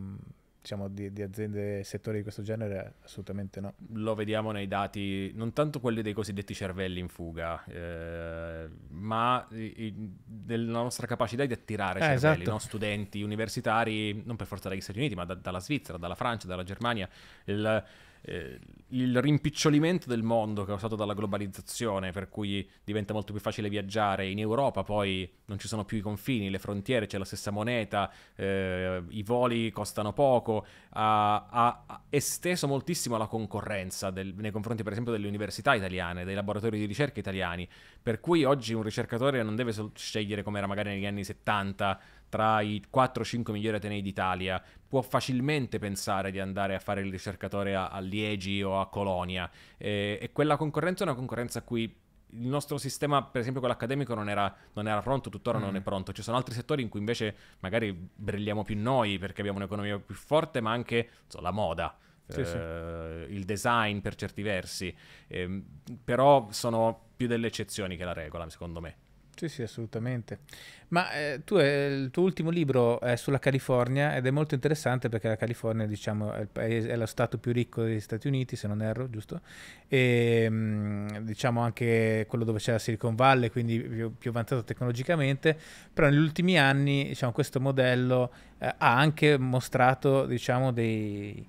Speaker 2: diciamo, di, di aziende e settori di questo genere? Assolutamente no.
Speaker 1: Lo vediamo nei dati, non tanto quelli dei cosiddetti cervelli in fuga, eh, ma i, della nostra capacità di attirare eh, cervelli, esatto. no? studenti universitari, non per forza dagli Stati Uniti, ma da, dalla Svizzera, dalla Francia, dalla Germania. Il, eh, il rimpicciolimento del mondo causato dalla globalizzazione, per cui diventa molto più facile viaggiare in Europa, poi non ci sono più i confini, le frontiere, c'è la stessa moneta, eh, i voli costano poco, ha, ha esteso moltissimo la concorrenza del, nei confronti per esempio delle università italiane, dei laboratori di ricerca italiani, per cui oggi un ricercatore non deve scegliere come era magari negli anni 70 tra i 4-5 migliori atenei d'Italia, può facilmente pensare di andare a fare il ricercatore a, a Liegi o a Colonia. E, e quella concorrenza è una concorrenza a cui il nostro sistema, per esempio quello accademico, non era, non era pronto, tuttora mm. non è pronto. Ci sono altri settori in cui invece magari brilliamo più noi perché abbiamo un'economia più forte, ma anche so, la moda. Sì, sì. Eh, il design per certi versi, eh, però sono più delle eccezioni che la regola, secondo me.
Speaker 2: Sì, sì, assolutamente. Ma eh, tu, eh, il tuo ultimo libro è sulla California ed è molto interessante perché la California, diciamo, è, paese, è lo stato più ricco degli Stati Uniti, se non erro, giusto? E mm, diciamo anche quello dove c'è la Silicon Valley, quindi più, più avanzato tecnologicamente, però negli ultimi anni, diciamo, questo modello eh, ha anche mostrato, diciamo, dei,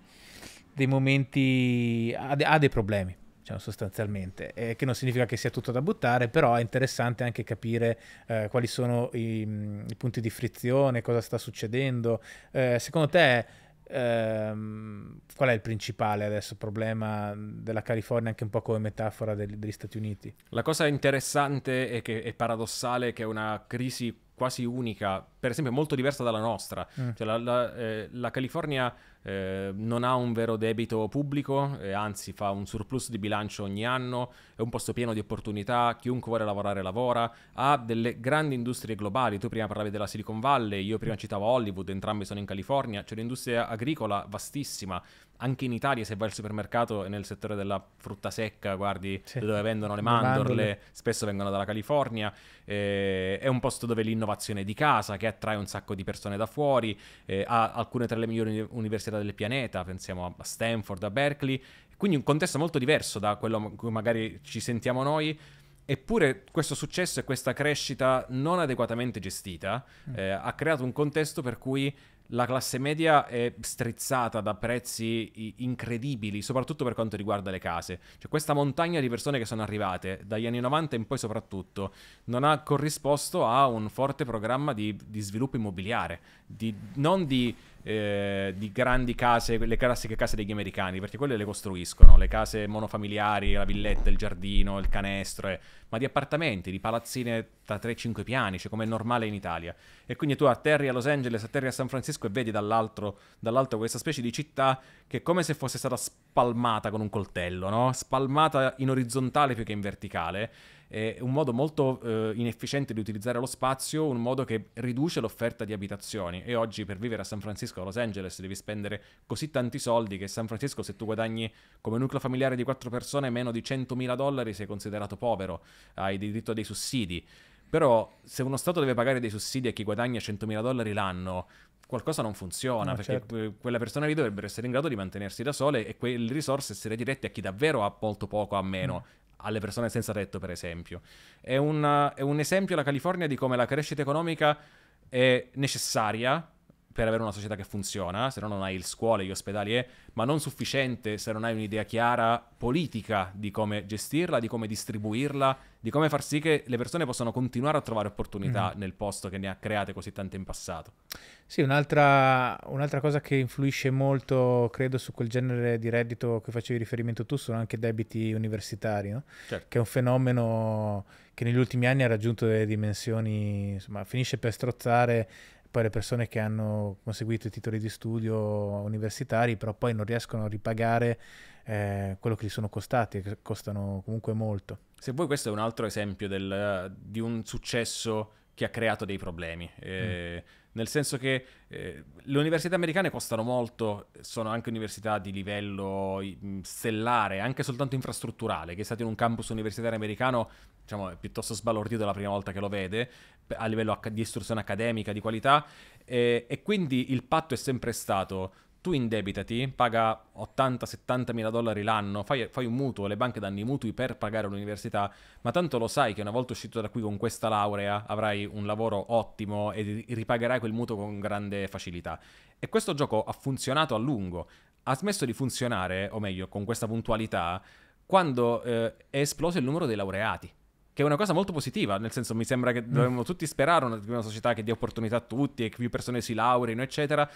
Speaker 2: dei momenti, ha, ha dei problemi diciamo, sostanzialmente, eh, che non significa che sia tutto da buttare, però è interessante anche capire eh, quali sono i, mm, i, punti di frizione, cosa sta succedendo. Eh, secondo te ehm, qual è il principale adesso problema della California, anche un po' come metafora degli, degli Stati Uniti? La cosa
Speaker 1: interessante e che è paradossale è che è una crisi quasi unica, per esempio molto diversa dalla nostra. Mm. Cioè, la, la, eh, la California eh, non ha un vero debito pubblico, eh, anzi fa un surplus di bilancio ogni anno, è un posto pieno di opportunità, chiunque vuole lavorare lavora, ha delle grandi industrie globali, tu prima parlavi della Silicon Valley, io prima citavo Hollywood, entrambi sono in California, c'è un'industria agricola vastissima, anche in Italia se vai al supermercato e nel settore della frutta secca guardi sì. dove vendono le mandorle, mandorle, spesso vengono dalla California, eh, è un posto dove l'innovazione è di casa che attrae un sacco di persone da fuori, eh, ha alcune tra le migliori università del pianeta, pensiamo a Stanford, a Berkeley, quindi un contesto molto diverso da quello in cui magari ci sentiamo noi. Eppure questo successo e questa crescita non adeguatamente gestita mm. Eh, ha creato un contesto per cui la classe media è strizzata da prezzi incredibili, soprattutto per quanto riguarda le case. Cioè, questa montagna di persone che sono arrivate dagli anni 90 in poi soprattutto non ha corrisposto a un forte programma di, di sviluppo immobiliare, di, non di eh, di grandi case, le classiche case degli americani, perché quelle le costruiscono, le case monofamiliari, la villetta, il giardino, il canestro, eh, ma di appartamenti, di palazzine da 3-5 piani, cioè come è normale in Italia. E quindi tu atterri a Los Angeles, atterri a San Francisco e vedi dall'alto, dall'alto questa specie di città che è come se fosse stata spalmata con un coltello, no? Spalmata in orizzontale più che in verticale è un modo molto eh, inefficiente di utilizzare lo spazio, un modo che riduce l'offerta di abitazioni. E oggi per vivere a San Francisco o a Los Angeles devi spendere così tanti soldi che San Francisco, se tu guadagni come nucleo familiare di quattro persone meno di 100.000 dollari, sei considerato povero, hai diritto a dei sussidi. Però se uno Stato deve pagare dei sussidi a chi guadagna 100.000 dollari l'anno, qualcosa non funziona, no, perché certo. quella persona lì dovrebbe essere in grado di mantenersi da sole e quelle risorse essere dirette a chi davvero ha molto poco a meno. Mm alle persone senza tetto, per esempio. È, una, è un esempio la California di come la crescita economica è necessaria per avere una società che funziona, se no non hai le scuole, gli ospedali, eh, ma non sufficiente se non hai un'idea chiara politica di come gestirla, di come distribuirla, di come far sì che le persone possano continuare a trovare opportunità mm. nel posto che ne ha create così tante in passato.
Speaker 2: Sì, un'altra, un'altra, cosa che influisce molto, credo, su quel genere di reddito a cui facevi riferimento tu sono anche i debiti universitari, no? certo. che è un fenomeno che negli ultimi anni ha raggiunto delle dimensioni, insomma, finisce per strozzare poi le persone che hanno conseguito i titoli di studio universitari, però poi non riescono a ripagare eh, quello che gli sono costati, che costano comunque molto.
Speaker 1: Se vuoi questo è un altro esempio del, di un successo che ha creato dei problemi. Eh, mm nel senso che eh, le università americane costano molto, sono anche università di livello stellare, anche soltanto infrastrutturale, che è stato in un campus universitario americano diciamo, è piuttosto sbalordito la prima volta che lo vede, a livello di istruzione accademica, di qualità, eh, e quindi il patto è sempre stato tu indebitati, paga 80-70 mila dollari l'anno, fai, fai, un mutuo, le banche danno i mutui per pagare l'università, ma tanto lo sai che una volta uscito da qui con questa laurea avrai un lavoro ottimo e ripagherai quel mutuo con grande facilità. E questo gioco ha funzionato a lungo, ha smesso di funzionare, o meglio, con questa puntualità, quando eh, è esploso il numero dei laureati che è una cosa molto positiva, nel senso mi sembra che mm. dovremmo tutti sperare una, una società che dia opportunità a tutti e che più persone si laureino, eccetera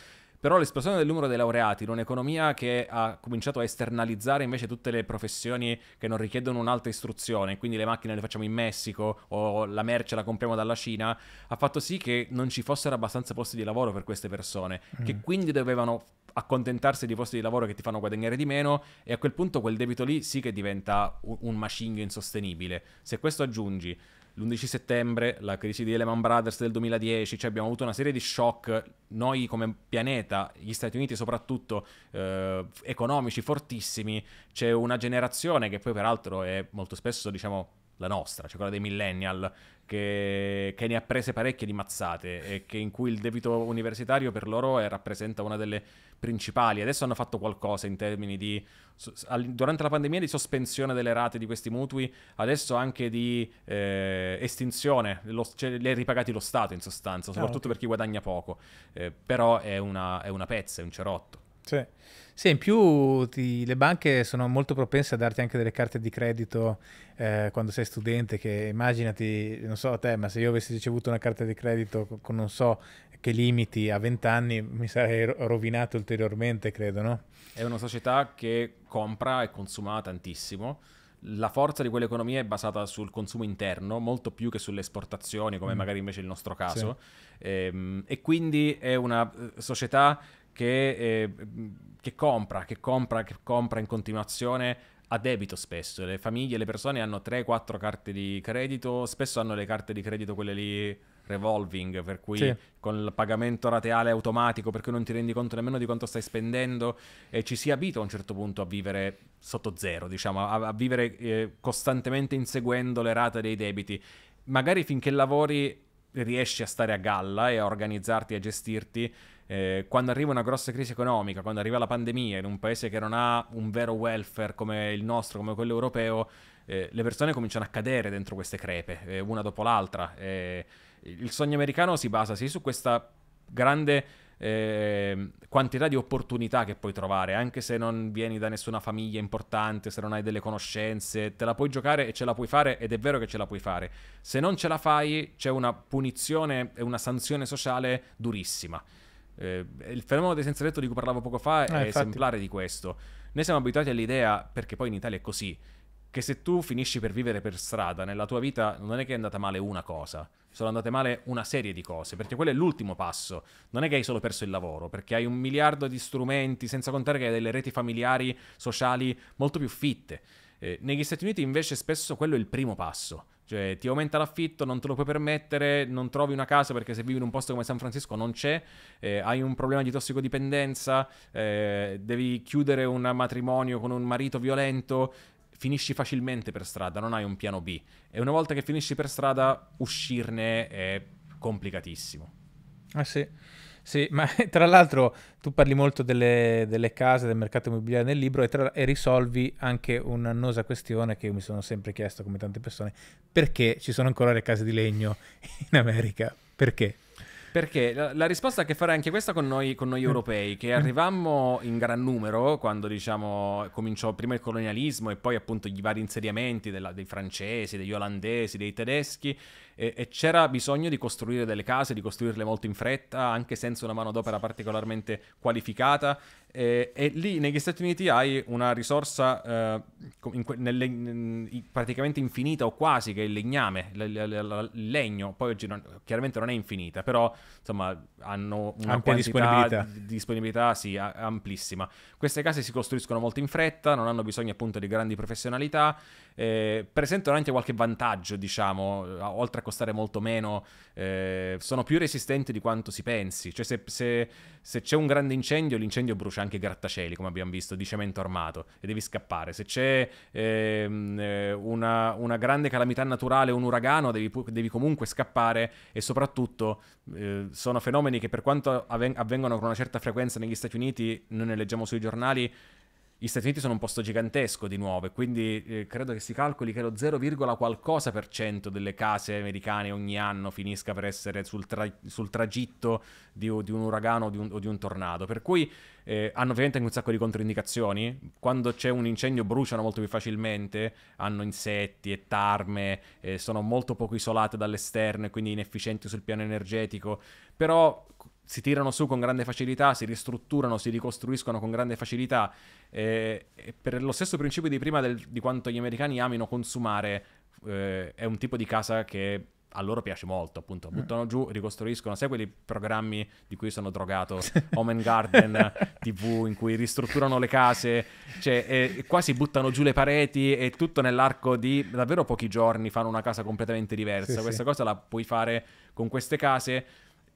Speaker 1: però l'esplosione del numero dei laureati in un'economia che ha cominciato a esternalizzare invece tutte le professioni che non richiedono un'alta istruzione, quindi le macchine le facciamo in Messico o la merce la compriamo dalla Cina, ha fatto sì che non ci fossero abbastanza posti di lavoro per queste persone, mm. che quindi dovevano accontentarsi di posti di lavoro che ti fanno guadagnare di meno e a quel punto quel debito lì sì che diventa un, un macigno insostenibile. Se questo aggiungi l'11 settembre, la crisi di Lehman Brothers del 2010, cioè abbiamo avuto una serie di shock, noi come pianeta, gli Stati Uniti soprattutto, eh, economici fortissimi, c'è una generazione che poi peraltro è molto spesso diciamo la nostra, cioè quella dei millennial, che, che, ne ha prese parecchie di mazzate e che, in cui il debito universitario per loro è, rappresenta una delle principali. Adesso hanno fatto qualcosa in termini di, durante la pandemia, di sospensione delle rate di questi mutui, adesso anche di eh, estinzione, lo, cioè, li ha ripagati lo Stato in sostanza, soprattutto oh, okay. per chi guadagna poco, eh, però è una, è una pezza, è un cerotto.
Speaker 2: Sì. Sì, in più ti, le banche sono molto propense a darti anche delle carte di credito eh, quando sei studente, che immaginati, non so te, ma se io avessi ricevuto una carta di credito con non so che limiti a 20 anni mi sarei rovinato ulteriormente, credo, no?
Speaker 1: È una società che compra e consuma tantissimo. La forza di quell'economia è basata sul consumo interno molto più che sulle esportazioni, come mm. magari invece il nostro caso, sì. Ehm, e, e quindi è una eh, società che, eh, che, compra, che compra, che compra in continuazione a debito spesso. Le famiglie, le persone hanno 3-4 carte di credito, spesso hanno le carte di credito quelle lì revolving, per cui sì. con il pagamento rateale automatico, per cui non ti rendi conto nemmeno di quanto stai spendendo e ci si abita a un certo punto a vivere sotto zero, diciamo, a, a vivere eh, costantemente inseguendo le rate dei debiti. Magari finché lavori riesci a stare a galla e a organizzarti, e a gestirti, eh, quando arriva una grossa crisi economica, quando arriva la pandemia in un paese che non ha un vero welfare come il nostro, come quello europeo, eh, le persone cominciano a cadere dentro queste crepe, eh, una dopo l'altra. Eh, il sogno americano si basa sì su questa grande ehm, quantità di opportunità che puoi trovare, anche se non vieni da nessuna famiglia importante, se non hai delle conoscenze, te la puoi giocare e ce la puoi fare ed è vero che ce la puoi fare. Se non ce la fai c'è una punizione e una sanzione sociale durissima. Eh, il fenomeno dei senza tetto di cui parlavo poco fa eh, è eh, esemplare di questo. Noi siamo abituati all'idea, perché poi in Italia è così, che se tu finisci per vivere per strada, nella tua vita non è che è andata male una cosa, sono andate male una serie di cose, perché quello è l'ultimo passo. Non è che hai solo perso il lavoro, perché hai un miliardo di strumenti, senza contare che hai delle reti familiari, sociali molto più fitte. Eh, negli Stati Uniti invece spesso quello è il primo passo. Cioè, ti aumenta l'affitto, non te lo puoi permettere, non trovi una casa perché se vivi in un posto come San Francisco non c'è, eh, hai un problema di tossicodipendenza, eh, devi chiudere un matrimonio con un marito violento, finisci facilmente per strada, non hai un piano B. E una volta che finisci per strada, uscirne è complicatissimo.
Speaker 2: Ah sì. Sì, <laughs> ma tra l'altro tu parli molto delle, delle case, del mercato immobiliare nel libro e, tra, e risolvi anche un'annosa questione che io mi sono sempre chiesto, come tante persone, perché ci sono ancora le case di legno <laughs> in America? Perché?
Speaker 1: Perché la, la risposta ha a che fare anche questa con noi, con noi, mm. europei, che mm. arrivammo in gran numero quando diciamo, cominciò prima il colonialismo e poi appunto i vari insediamenti della, dei francesi, degli olandesi, dei tedeschi e, e, c'era bisogno di costruire delle case, di costruirle molto in fretta, anche senza una manodopera particolarmente qualificata. E, e lì negli Stati Uniti hai una risorsa eh, in, nelle, in, praticamente infinita o quasi, che è il legname, l, l, l, il legno. Poi oggi non, chiaramente non è infinita, però insomma hanno una Ampia disponibilità. disponibilità sì, a, amplissima. Queste case si costruiscono molto in fretta, non hanno bisogno appunto di grandi professionalità eh, presentano anche qualche vantaggio, diciamo, eh, oltre a costare molto meno, eh, sono più resistenti di quanto si pensi. Cioè, se, se, se, c'è un grande incendio, l'incendio brucia anche i grattacieli, come abbiamo visto, di cemento armato, e devi scappare. Se c'è ehm, eh, una, una, grande calamità naturale, un uragano, devi, devi comunque scappare e soprattutto eh, sono fenomeni che per quanto avvengano con una certa frequenza negli Stati Uniti, noi ne leggiamo sui giornali, gli Stati Uniti sono un posto gigantesco di nuove, quindi eh, credo che si calcoli che lo 0, qualcosa per cento delle case americane ogni anno finisca per essere sul, tra- sul tragitto di, di, un uragano o di un, o di un tornado. Per cui eh, hanno ovviamente anche un sacco di controindicazioni. Quando c'è un incendio bruciano molto più facilmente, hanno insetti e tarme, eh, sono molto poco isolate dall'esterno e quindi inefficienti sul piano energetico. Però si tirano su con grande facilità, si ristrutturano, si ricostruiscono con grande facilità. Eh, per lo stesso principio di prima del, di quanto gli americani amino consumare, eh, è un tipo di casa che a loro piace molto, appunto. Mm. Buttano mm. giù, ricostruiscono. Sai quei programmi di cui sono drogato, Home and Garden <laughs> TV, in cui ristrutturano le case, cioè, e, eh, qua buttano giù le pareti e tutto nell'arco di davvero pochi giorni fanno una casa completamente diversa. Sì, Questa sì. cosa la puoi fare con queste case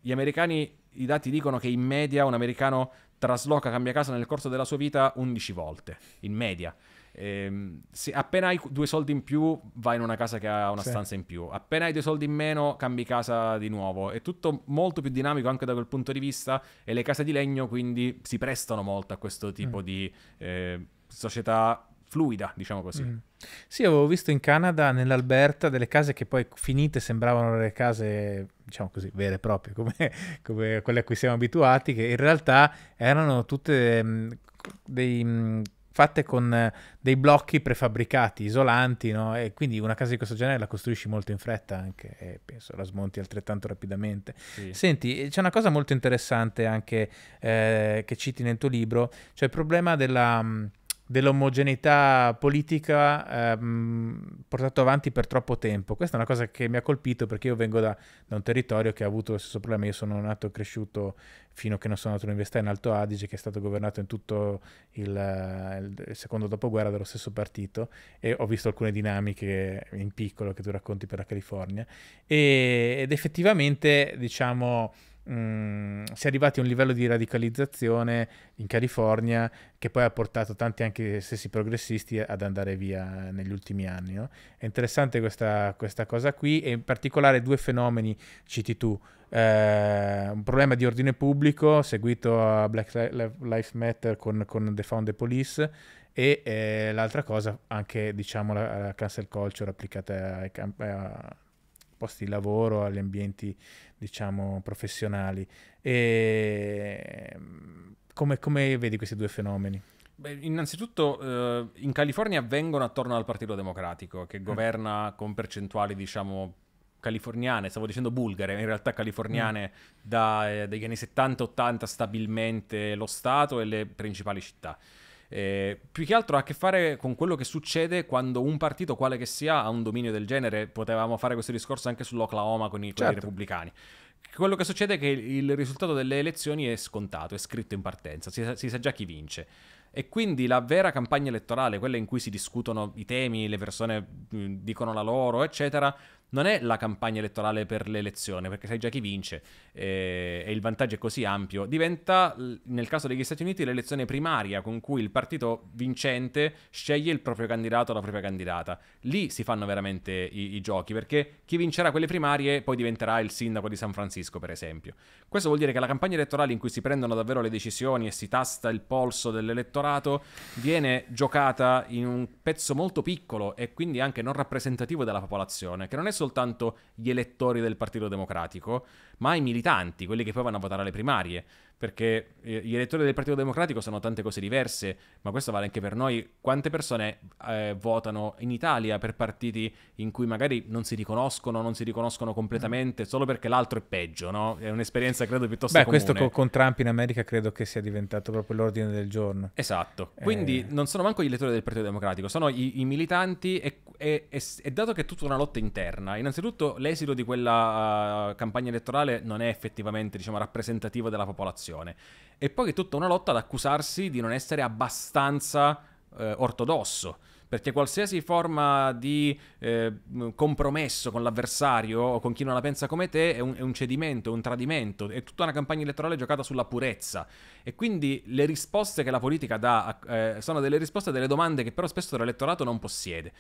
Speaker 1: gli americani, i dati dicono che in media un americano trasloca, cambia casa nel corso della sua vita 11 volte, in media. Ehm, se appena hai due soldi in più, vai in una casa che ha una sì. stanza in più. Appena hai due soldi in meno, cambi casa di nuovo. È tutto molto più dinamico anche da quel punto di vista. E le case di legno quindi si prestano molto a questo tipo mm. di eh, società fluida, diciamo così. Mm.
Speaker 2: Sì, avevo visto in Canada, nell'Alberta, delle case che poi finite sembravano le case diciamo così, vere e proprie, come, <laughs> come, quelle a cui siamo abituati, che in realtà erano tutte mh, mm, dei, mh, mm, fatte con eh, dei blocchi prefabbricati, isolanti, no? e quindi una casa di questo genere la costruisci molto in fretta anche, e penso la smonti altrettanto rapidamente. Sì. Senti, eh, c'è una cosa molto interessante anche eh, che citi nel tuo libro, cioè il problema della... Mh, mm, dell'omogeneità politica ehm, portato avanti per troppo tempo. Questa è una cosa che mi ha colpito perché io vengo da, da un territorio che ha avuto lo stesso problema. Io sono nato e cresciuto fino a che non sono andato all'università in Alto Adige, che è stato governato in tutto il, il, secondo dopoguerra dallo stesso partito e ho visto alcune dinamiche in piccolo che tu racconti per la California. E, ed effettivamente, diciamo Mm, si è arrivati a un livello di radicalizzazione in California che poi ha portato tanti anche stessi progressisti ad andare via negli ultimi anni. No? È interessante questa, questa, cosa qui e in particolare due fenomeni citi tu. Eh, un problema di ordine pubblico seguito a Black Lives Matter con, con The Found the Police e eh, l'altra cosa anche diciamo la, la cancel culture applicata ai, camp- a posti di lavoro, agli ambienti diciamo, professionali. E mm, come, come vedi questi due fenomeni?
Speaker 1: Beh, innanzitutto eh, in California avvengono attorno al Partito Democratico che mm. governa mm. con percentuali diciamo californiane, stavo dicendo bulgare, in realtà californiane mm. da, eh, dagli anni 70-80 stabilmente lo Stato e le principali città. Eh, più che altro ha a che fare con quello che succede quando un partito, quale che sia, ha un dominio del genere. Potevamo fare questo discorso anche sull'Oklahoma con i, certo. con i certo. repubblicani. Quello che succede è che il risultato delle elezioni è scontato, è scritto in partenza, si, si sa già chi vince. E quindi la vera campagna elettorale, quella in cui si discutono i temi, le persone dicono la loro, eccetera, non è la campagna elettorale per l'elezione, perché sai già chi vince eh, e il vantaggio è così ampio, diventa, nel caso degli Stati Uniti, l'elezione primaria con cui il partito vincente sceglie il proprio candidato o la propria candidata. Lì si fanno veramente i, i giochi, perché chi vincerà quelle primarie poi diventerà il sindaco di San Francisco, per esempio. Questo vuol dire che la campagna elettorale in cui si prendono davvero le decisioni e si tasta il polso dell'elettorato viene giocata in un pezzo molto piccolo e quindi anche non rappresentativo della popolazione, che non è soltanto gli elettori del Partito Democratico, ma i militanti, quelli che poi vanno a votare alle primarie perché gli eh, elettori del Partito Democratico sono tante cose diverse, ma questo vale anche per noi. Quante persone eh, votano in Italia per partiti in cui magari non si riconoscono, non si riconoscono completamente, mm. solo perché l'altro è peggio, no? È un'esperienza credo piuttosto Beh, comune. questo
Speaker 2: con Trump in America credo che sia diventato proprio l'ordine del giorno.
Speaker 1: Esatto. Quindi eh... non sono manco gli elettori del Partito Democratico, sono i, i militanti e, e, e, e, dato che è tutta una lotta interna, innanzitutto l'esito di quella uh, campagna elettorale non è effettivamente, diciamo, rappresentativo della popolazione situazione. E poi è tutta una lotta ad accusarsi di non essere abbastanza eh, ortodosso perché qualsiasi forma di eh, compromesso con l'avversario o con chi non la pensa come te è un, è un, cedimento, è un tradimento, è tutta una campagna elettorale giocata sulla purezza e quindi le risposte che la politica dà eh, sono delle risposte a delle domande che però spesso l'elettorato non possiede.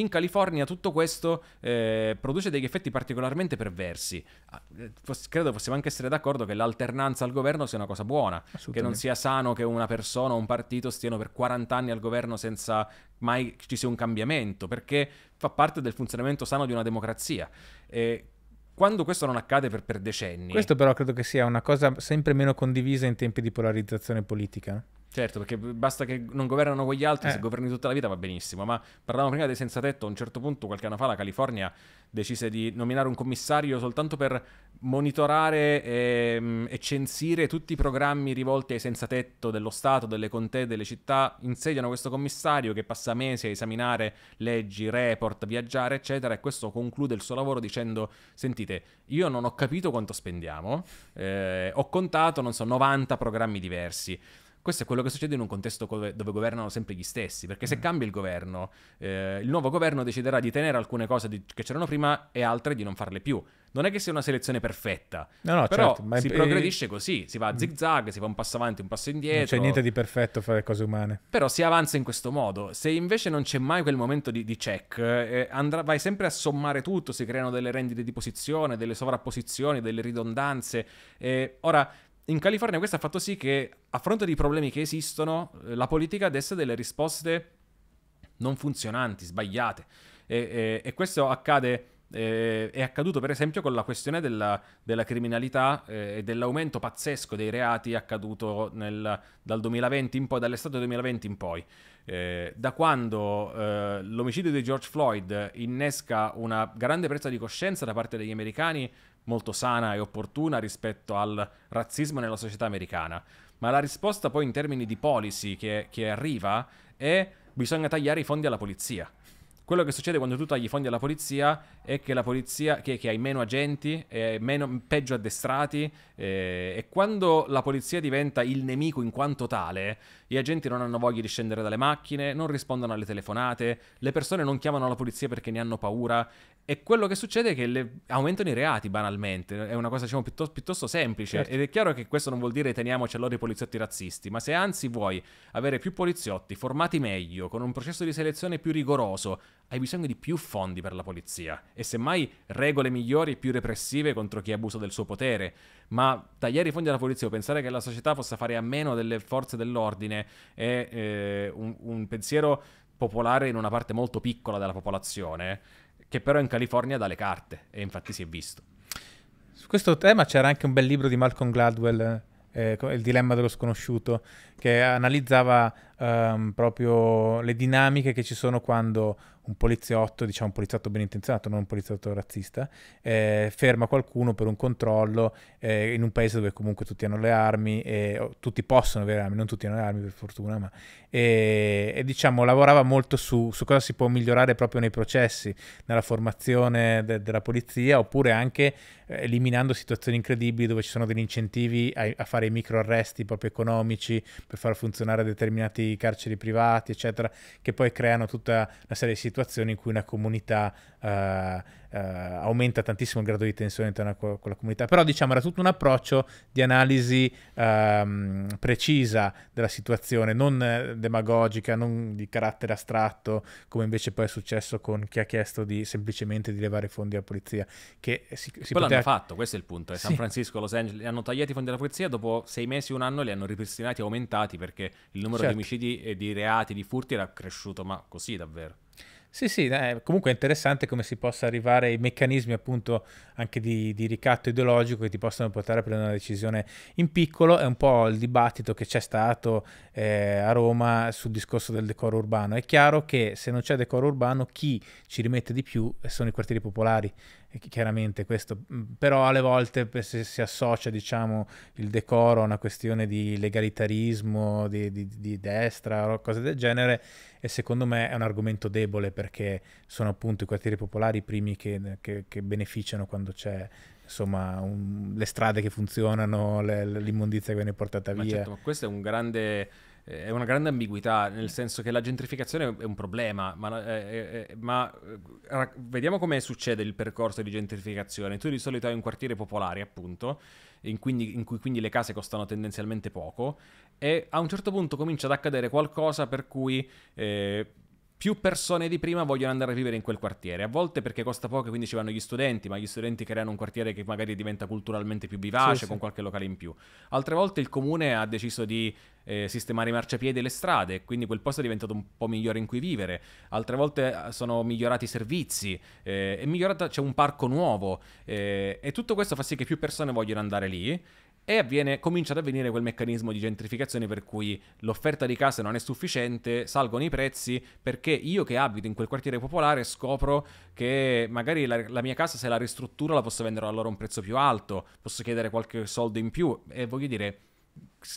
Speaker 1: In California tutto questo eh, produce degli effetti particolarmente perversi. Ah, eh, credo possiamo anche essere d'accordo che l'alternanza al governo sia una cosa buona, che non sia sano che una persona o un partito stiano per 40 anni al governo senza mai ci sia un cambiamento, perché fa parte del funzionamento sano di una democrazia. Eh, quando questo non accade per, per, decenni. Questo
Speaker 2: però credo che sia una cosa sempre meno condivisa in tempi di polarizzazione politica.
Speaker 1: Certo, perché basta che non governano quegli altri, eh. se governi tutta la vita va benissimo. Ma parlavamo prima dei senza tetto, a un certo punto, qualche anno fa, la California decise di nominare un commissario soltanto per monitorare e, ehm, e censire tutti i programmi rivolti ai senza tetto dello Stato, delle contee, delle città. Insediano questo commissario che passa mesi a esaminare leggi, report, viaggiare, eccetera, e questo conclude il suo lavoro dicendo, sentite, io non ho capito quanto spendiamo, eh, ho contato, non so, 90 programmi diversi questo è quello che succede in un contesto dove governano sempre gli stessi, perché se mm. cambia il governo, eh, il nuovo governo deciderà di tenere alcune cose di, che c'erano prima e altre di non farle più. Non è che sia una selezione perfetta, no, no, però certo, ma si è... Eh, progredisce così, si va a zig zag, mm. si fa un passo avanti, un passo indietro. Non c'è niente
Speaker 2: di perfetto fra le cose umane.
Speaker 1: Però si avanza in questo modo. Se invece non c'è mai quel momento di, di check, eh, andrà, vai sempre a sommare tutto, si creano delle rendite di posizione, delle sovrapposizioni, delle ridondanze. Eh, ora, in California questo ha fatto sì che, a fronte di problemi che esistono, eh, la politica desse delle risposte non funzionanti, sbagliate. E, e, e questo accade, eh, è accaduto per esempio con la questione della, della criminalità eh, e dell'aumento pazzesco dei reati accaduto nel, dal 2020 in poi, dall'estate 2020 in poi. Eh, da quando eh, l'omicidio di George Floyd innesca una grande presa di coscienza da parte degli americani molto sana e opportuna rispetto al razzismo nella società americana. Ma la risposta poi in termini di policy che, che arriva è bisogna tagliare i fondi alla polizia. Quello che succede quando tu tagli i fondi alla polizia è che la polizia, che, che hai meno agenti, meno, peggio addestrati eh, e quando la polizia diventa il nemico in quanto tale, gli agenti non hanno voglia di scendere dalle macchine, non rispondono alle telefonate, le persone non chiamano la polizia perché ne hanno paura e quello che succede è che le, aumentano i reati banalmente, è una cosa diciamo piuttosto, piuttosto semplice certo. ed è chiaro che questo non vuol dire teniamoci allora i poliziotti razzisti, ma se anzi vuoi avere più poliziotti formati meglio, con un processo di selezione più rigoroso, hai bisogno di più fondi per la polizia e semmai regole migliori e più repressive contro chi abusa del suo potere. Ma tagliare i fondi alla polizia o pensare che la società possa fare a meno delle forze dell'ordine è eh, un, un pensiero popolare in una parte molto piccola della popolazione, che però in California dà le carte e infatti si è visto.
Speaker 2: Su questo tema c'era anche un bel libro di Malcolm Gladwell. Eh, il dilemma dello sconosciuto, che analizzava ehm, proprio le dinamiche che ci sono quando un poliziotto, diciamo un poliziotto ben intenzionato, non un poliziotto razzista, eh, ferma qualcuno per un controllo eh, in un paese dove comunque tutti hanno le armi, e, tutti possono avere armi, non tutti hanno le armi per fortuna, ma e, e diciamo lavorava molto su, su, cosa si può migliorare proprio nei processi, nella formazione de, della polizia, oppure anche eh, eliminando situazioni incredibili dove ci sono degli incentivi a, a fare i micro arresti proprio economici per far funzionare determinati carceri privati, eccetera, che poi creano tutta una serie di situazioni situazioni in cui una comunità uh, uh, aumenta tantissimo il grado di tensione interna con la comunità. Però diciamo era tutto un approccio di analisi um, precisa della situazione, non demagogica, non di carattere astratto, come invece poi è successo con chi ha chiesto di, semplicemente di levare i fondi alla polizia. Che si, si poi poteva... l'hanno fatto, questo è il punto. È eh. San
Speaker 1: Francisco, Los Angeles, hanno tagliato i fondi alla polizia, dopo sei mesi, un anno li hanno ripristinati e aumentati perché il numero certo. di omicidi e di reati, di furti era cresciuto, ma così davvero.
Speaker 2: Sì, sì, eh, comunque è interessante come si possa arrivare ai meccanismi appunto anche di, di, ricatto ideologico che ti possono portare a prendere una decisione in piccolo, è un po' il dibattito che c'è stato eh, a Roma sul discorso del decoro urbano. È chiaro che se non c'è decoro urbano chi ci rimette di più eh, sono i quartieri popolari, chiaramente questo, mm, però alle volte se si associa diciamo, il decoro a una questione di legalitarismo, di, di, di destra o cose del genere, e secondo me è un argomento debole perché sono appunto i quartieri popolari i primi che, che, che beneficiano quando c'è insomma, un, le strade che funzionano, le, l'immondizia che viene portata via. certo, ma
Speaker 1: questo è un grande è una grande ambiguità, nel senso che la gentrificazione è un problema, ma, eh, eh, eh ma eh, vediamo come succede il percorso di gentrificazione. Tu di solito hai un quartiere popolare, appunto, in, quindi, in cui quindi le case costano tendenzialmente poco, e a un certo punto comincia ad accadere qualcosa per cui... Eh, più persone di prima vogliono andare a vivere in quel quartiere. A volte perché costa poco, quindi ci vanno gli studenti, ma gli studenti creano un quartiere che magari diventa culturalmente più vivace, sì, con sì. qualche locale in più. Altre volte il comune ha deciso di eh, sistemare i marciapiedi e le strade, quindi quel posto è diventato un po' migliore in cui vivere. Altre volte eh, sono migliorati i servizi, eh, è migliorato, c'è un parco nuovo, eh, e tutto questo fa sì che più persone vogliono andare lì e avviene, comincia ad avvenire quel meccanismo di gentrificazione per cui l'offerta di case non è sufficiente, salgono i prezzi perché io che abito in quel quartiere popolare scopro che magari la, la mia casa se la ristrutturo la posso vendere allora a un prezzo più alto, posso chiedere qualche soldo in più e voglio dire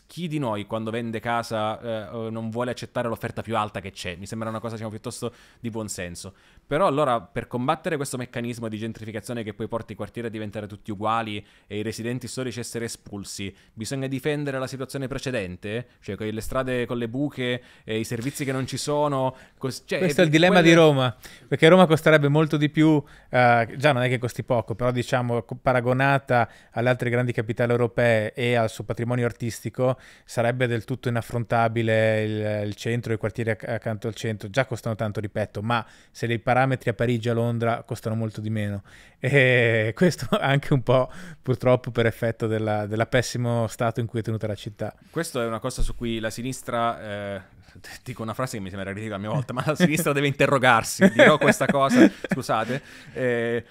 Speaker 1: chi di noi quando vende casa eh, non vuole accettare l'offerta più alta che c'è? Mi sembra una cosa diciamo, piuttosto di buon senso. Però allora per combattere questo meccanismo di gentrificazione che poi porta i quartieri a diventare tutti uguali e i residenti storici a essere espulsi, bisogna difendere la situazione precedente, cioè con le strade con le buche, e i servizi che non ci sono. Cos- cioè, questo è il dilemma quelle... di Roma,
Speaker 2: perché Roma costerebbe molto di più, eh, già non è che costi poco, però diciamo paragonata alle altre grandi capitali europee e al suo patrimonio artistico, sarebbe del tutto inaffrontabile il, il centro, i quartieri acc- accanto al centro, già costano tanto, ripeto, ma se li paragoni parametri a Parigi e a Londra costano molto di meno. E <laughs> questo anche un po' purtroppo per effetto della, della pessimo stato in cui è tenuta la città.
Speaker 1: Questa è una cosa su cui la sinistra, eh, <laughs> dico una frase che mi sembra ridicola a mia volta, ma la sinistra deve interrogarsi, dirò questa cosa, scusate, eh,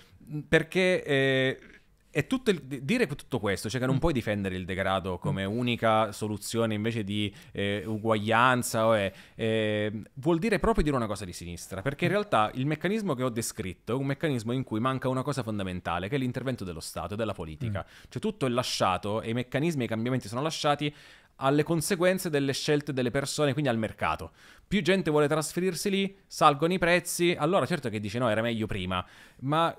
Speaker 1: perché... Eh, e il, dire tutto questo, cioè che non mm. puoi difendere il degrado come mm. unica soluzione invece di eh, uguaglianza, è, eh, vuol dire proprio dire una cosa di sinistra, perché in mm. realtà il meccanismo che ho descritto è un meccanismo in cui manca una cosa fondamentale, che è l'intervento dello Stato e della politica. Mm. Cioè tutto è lasciato e i meccanismi e i cambiamenti sono lasciati alle conseguenze delle scelte delle persone, quindi al mercato. Più gente vuole trasferirsi lì, salgono i prezzi, allora certo che dice no, era meglio prima, ma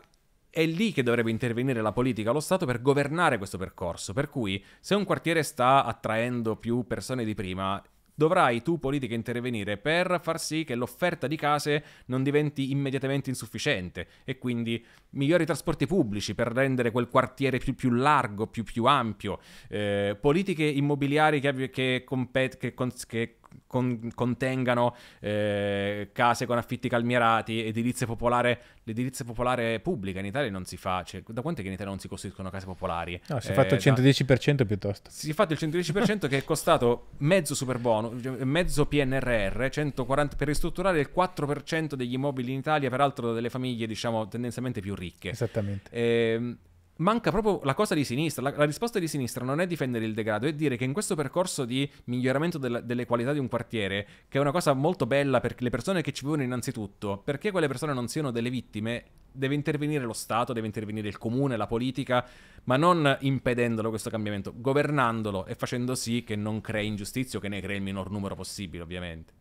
Speaker 1: è lì che dovrebbe intervenire la politica, lo Stato per governare questo percorso. Per cui se un quartiere sta attraendo più persone di prima, dovrai tu politica intervenire per far sì che l'offerta di case non diventi immediatamente insufficiente e quindi migliori trasporti pubblici per rendere quel quartiere più, più largo, più, più ampio, eh, politiche immobiliari che, che, compet- che, cons- che con, contengano eh, case con affitti calmierati, edilizia popolare, l'edilizia popolare pubblica in Italia non si fa, cioè, da quanto è che in Italia non si costruiscono case popolari? No, si è eh, fatto il
Speaker 2: 110% da, piuttosto. Si
Speaker 1: è fatto il 110% che è costato mezzo superbono, mezzo PNRR, 140, per ristrutturare il 4% degli immobili in Italia, peraltro delle famiglie diciamo tendenzialmente più ricche.
Speaker 2: Esattamente.
Speaker 1: Eh, manca proprio la cosa di sinistra. La, la, risposta di sinistra non è difendere il degrado, è dire che in questo percorso di miglioramento della, delle qualità di un quartiere, che è una cosa molto bella per le persone che ci vivono innanzitutto, perché quelle persone non siano delle vittime, deve intervenire lo Stato, deve intervenire il comune, la politica, ma non impedendolo questo cambiamento, governandolo e facendo sì che non crei ingiustizia o che ne crei il minor numero possibile, ovviamente.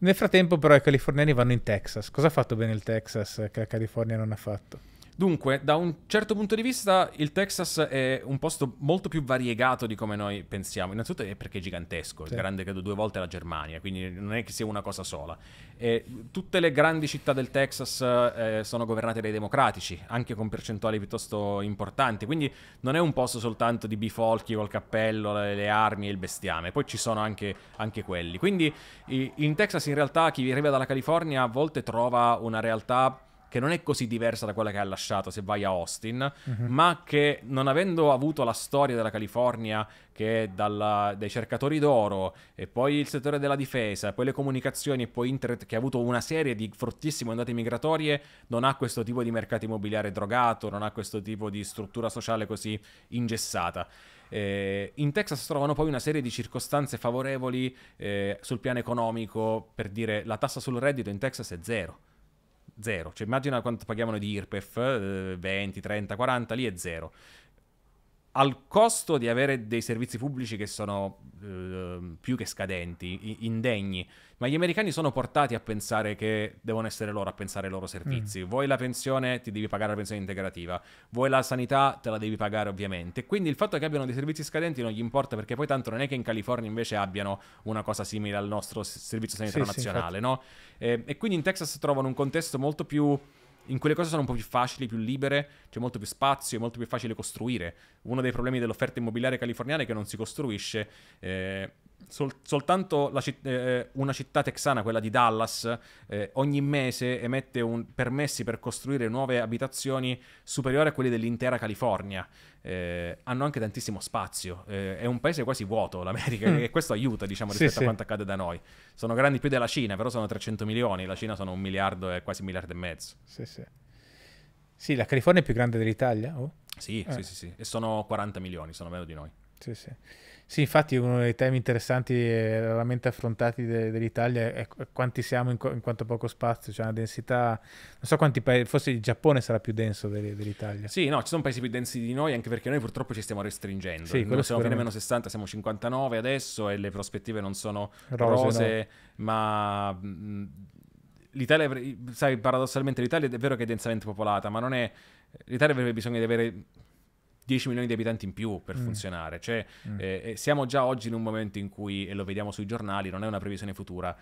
Speaker 2: Nel frattempo però i californiani vanno in Texas. Cosa ha fatto bene il Texas che la California non ha fatto? Dunque,
Speaker 1: da un certo punto di vista, il Texas è un posto molto più variegato di come noi pensiamo. Innanzitutto è perché è gigantesco, sì. è grande credo due volte la Germania, quindi non è che sia una cosa sola. E tutte le grandi città del Texas eh, sono governate dai democratici, anche con percentuali piuttosto importanti, quindi non è un posto soltanto di bifolchi col cappello, le, le armi e il bestiame, poi ci sono anche, anche quelli. Quindi in Texas in realtà chi arriva dalla California a volte trova una realtà che non è così diversa da quella che ha lasciato se vai a Austin, mm-hmm. ma che non avendo avuto la storia della California che dalla, dai cercatori d'oro e poi il settore della difesa, poi le comunicazioni e poi internet che ha avuto una serie di fortissime ondate migratorie, non ha questo tipo di mercato immobiliare drogato, non ha questo tipo di struttura sociale così ingessata. Eh, in Texas trovano poi una serie di circostanze favorevoli eh, sul piano economico, per dire la tassa sul reddito in Texas è zero zero. Cioè immagina quanto paghiamo noi di IRPEF, eh, 20, 30, 40, lì è zero al costo di avere dei servizi pubblici che sono eh, più che scadenti, indegni, ma gli americani sono portati a pensare che devono essere loro a pensare ai loro servizi. Mm. Vuoi la pensione, ti devi pagare la pensione integrativa, vuoi la sanità, te la devi pagare ovviamente. Quindi il fatto che abbiano dei servizi scadenti non gli importa perché poi tanto non è che in California invece abbiano una cosa simile al nostro servizio sanitario sì, nazionale, sì, no? E, ehm, e quindi in Texas trovano un contesto molto più in cui cose sono un po' più facili, più libere, c'è molto più spazio, è molto più facile costruire. Uno dei problemi dell'offerta immobiliare californiana è che non si costruisce. Eh, Sol- soltanto citt- eh, eh, una città texana, quella di Dallas, eh, ogni mese emette un- permessi per costruire nuove abitazioni superiori a quelli dell'intera California. Eh, hanno anche tantissimo spazio. Eh, è un paese quasi vuoto l'America mm. e questo aiuta, diciamo, rispetto sì, a quanto sì. accade da noi. Sono grandi più della Cina, però sono 300 milioni, la Cina sono un miliardo e quasi un miliardo e mezzo.
Speaker 2: Sì, sì. Sì, la California è più grande dell'Italia? Oh. Sì, sì, eh. sì,
Speaker 1: sì. E sono 40 milioni, sono meno di noi.
Speaker 2: Sì, sì. Sì, infatti uno dei temi interessanti e eh, raramente affrontati de- dell'Italia è quanti siamo in, co- in, quanto poco spazio, cioè una densità, non so quanti paesi, forse il Giappone sarà più denso de- dell'Italia.
Speaker 1: Sì, no, ci sono paesi più densi di noi anche perché noi purtroppo ci stiamo restringendo, sì, no, siamo meno 60, siamo 59 adesso e le prospettive non sono rose, rose no. ma... L'Italia, sai, paradossalmente l'Italia è vero che è densamente popolata, ma non è... L'Italia avrebbe bisogno di avere 10 milioni di abitanti in più per mm. funzionare. Cioè, mm. Eh, eh, siamo già oggi in un momento in cui, e lo vediamo sui giornali, non è una previsione futura.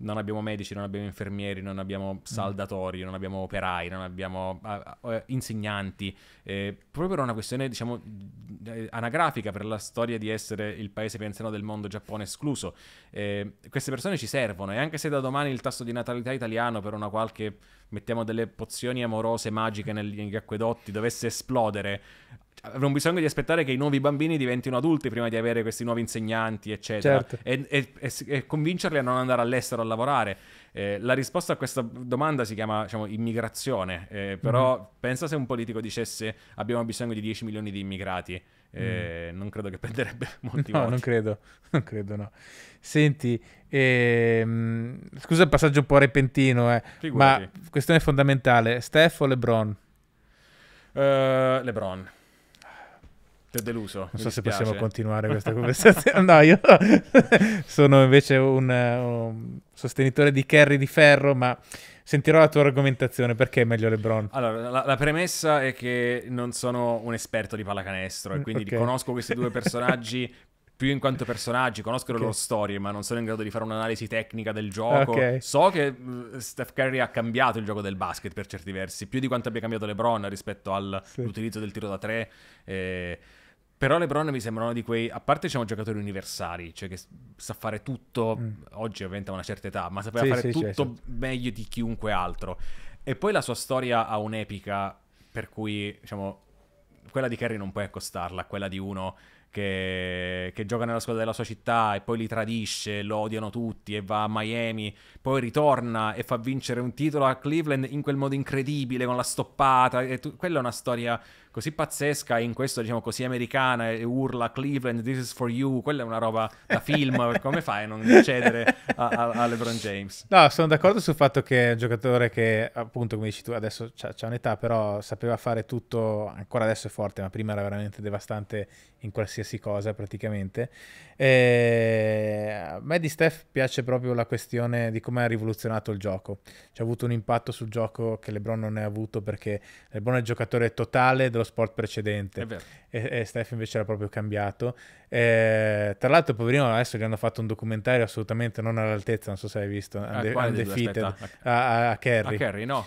Speaker 1: Non abbiamo medici, non abbiamo infermieri, non abbiamo mm. saldatori, mm. non abbiamo operai, non abbiamo uh, insegnanti. Eh, proprio per una questione, diciamo, eh, anagrafica per la storia di essere il paese più anziano del mondo, Giappone escluso. Eh, queste persone ci servono e anche se da domani il tasso di natalità italiano per una qualche mettiamo delle pozioni amorose magiche negli acquedotti, dovesse esplodere, avremo bisogno di aspettare che i nuovi bambini diventino adulti prima di avere questi nuovi insegnanti, eccetera, certo. e, e, e, e, convincerli a non andare all'estero a lavorare. Eh, la risposta a questa domanda si chiama diciamo, immigrazione, eh, però mm-hmm. pensa se un politico dicesse abbiamo bisogno di 10 milioni di immigrati. Eh, mm. Non credo che perderebbe <laughs> molti no, voti. non
Speaker 2: credo, <laughs> non credo, no. Senti, ehm, scusa il passaggio un po' repentino, eh, ma questione fondamentale, Steph o LeBron?
Speaker 1: Uh, LeBron. Ti è deluso. Non so se possiamo continuare <laughs> questa conversazione.
Speaker 2: no, io sono invece un, un sostenitore di Kerry di ferro, ma sentirò la tua argomentazione. Perché è meglio LeBron?
Speaker 1: Allora, la, la premessa è che non sono un esperto di pallacanestro e mm, quindi okay. conosco questi due personaggi <laughs> più in quanto personaggi, conosco okay. le loro storie, ma non sono in grado di fare un'analisi tecnica del gioco. Okay. So che mm, Steph Curry ha cambiato il gioco del basket per certi versi, più di quanto abbia cambiato LeBron rispetto all'utilizzo sì. del tiro da tre. Eh, però LeBron mi sembrano di quei, a parte diciamo giocatori universali, cioè che sa fare tutto, mm. oggi ovviamente ha una certa età, ma sapeva sì, fare sì, tutto certo. meglio di chiunque altro. E poi la sua storia ha un'epica per cui, diciamo, quella di Kerry non puoi accostarla a quella di uno che, che, gioca nella squadra della sua città e poi li tradisce, lo odiano tutti e va a Miami, poi ritorna e fa vincere un titolo a Cleveland in quel modo incredibile, con la stoppata. Tu, quella è una storia così pazzesca in questo diciamo così americana e urla Cleveland this is for you quella è una roba da film <laughs> come fai a non cedere a, a, a, LeBron James no
Speaker 2: sono d'accordo sul fatto che è un giocatore che appunto come dici tu adesso c'ha, un'età però sapeva fare tutto ancora adesso è forte ma prima era veramente devastante in qualsiasi cosa praticamente e... a me di Steph piace proprio la questione di come ha rivoluzionato il gioco c'è avuto un impatto sul gioco che LeBron non ne ha avuto perché LeBron è il giocatore totale dello sport precedente. E, e, Steph invece era proprio cambiato. E, tra l'altro, poverino, adesso gli hanno fatto un documentario assolutamente non all'altezza, non so se hai visto, ah, Unde- Undefeated, a, a, a Kerry. A Kerry, no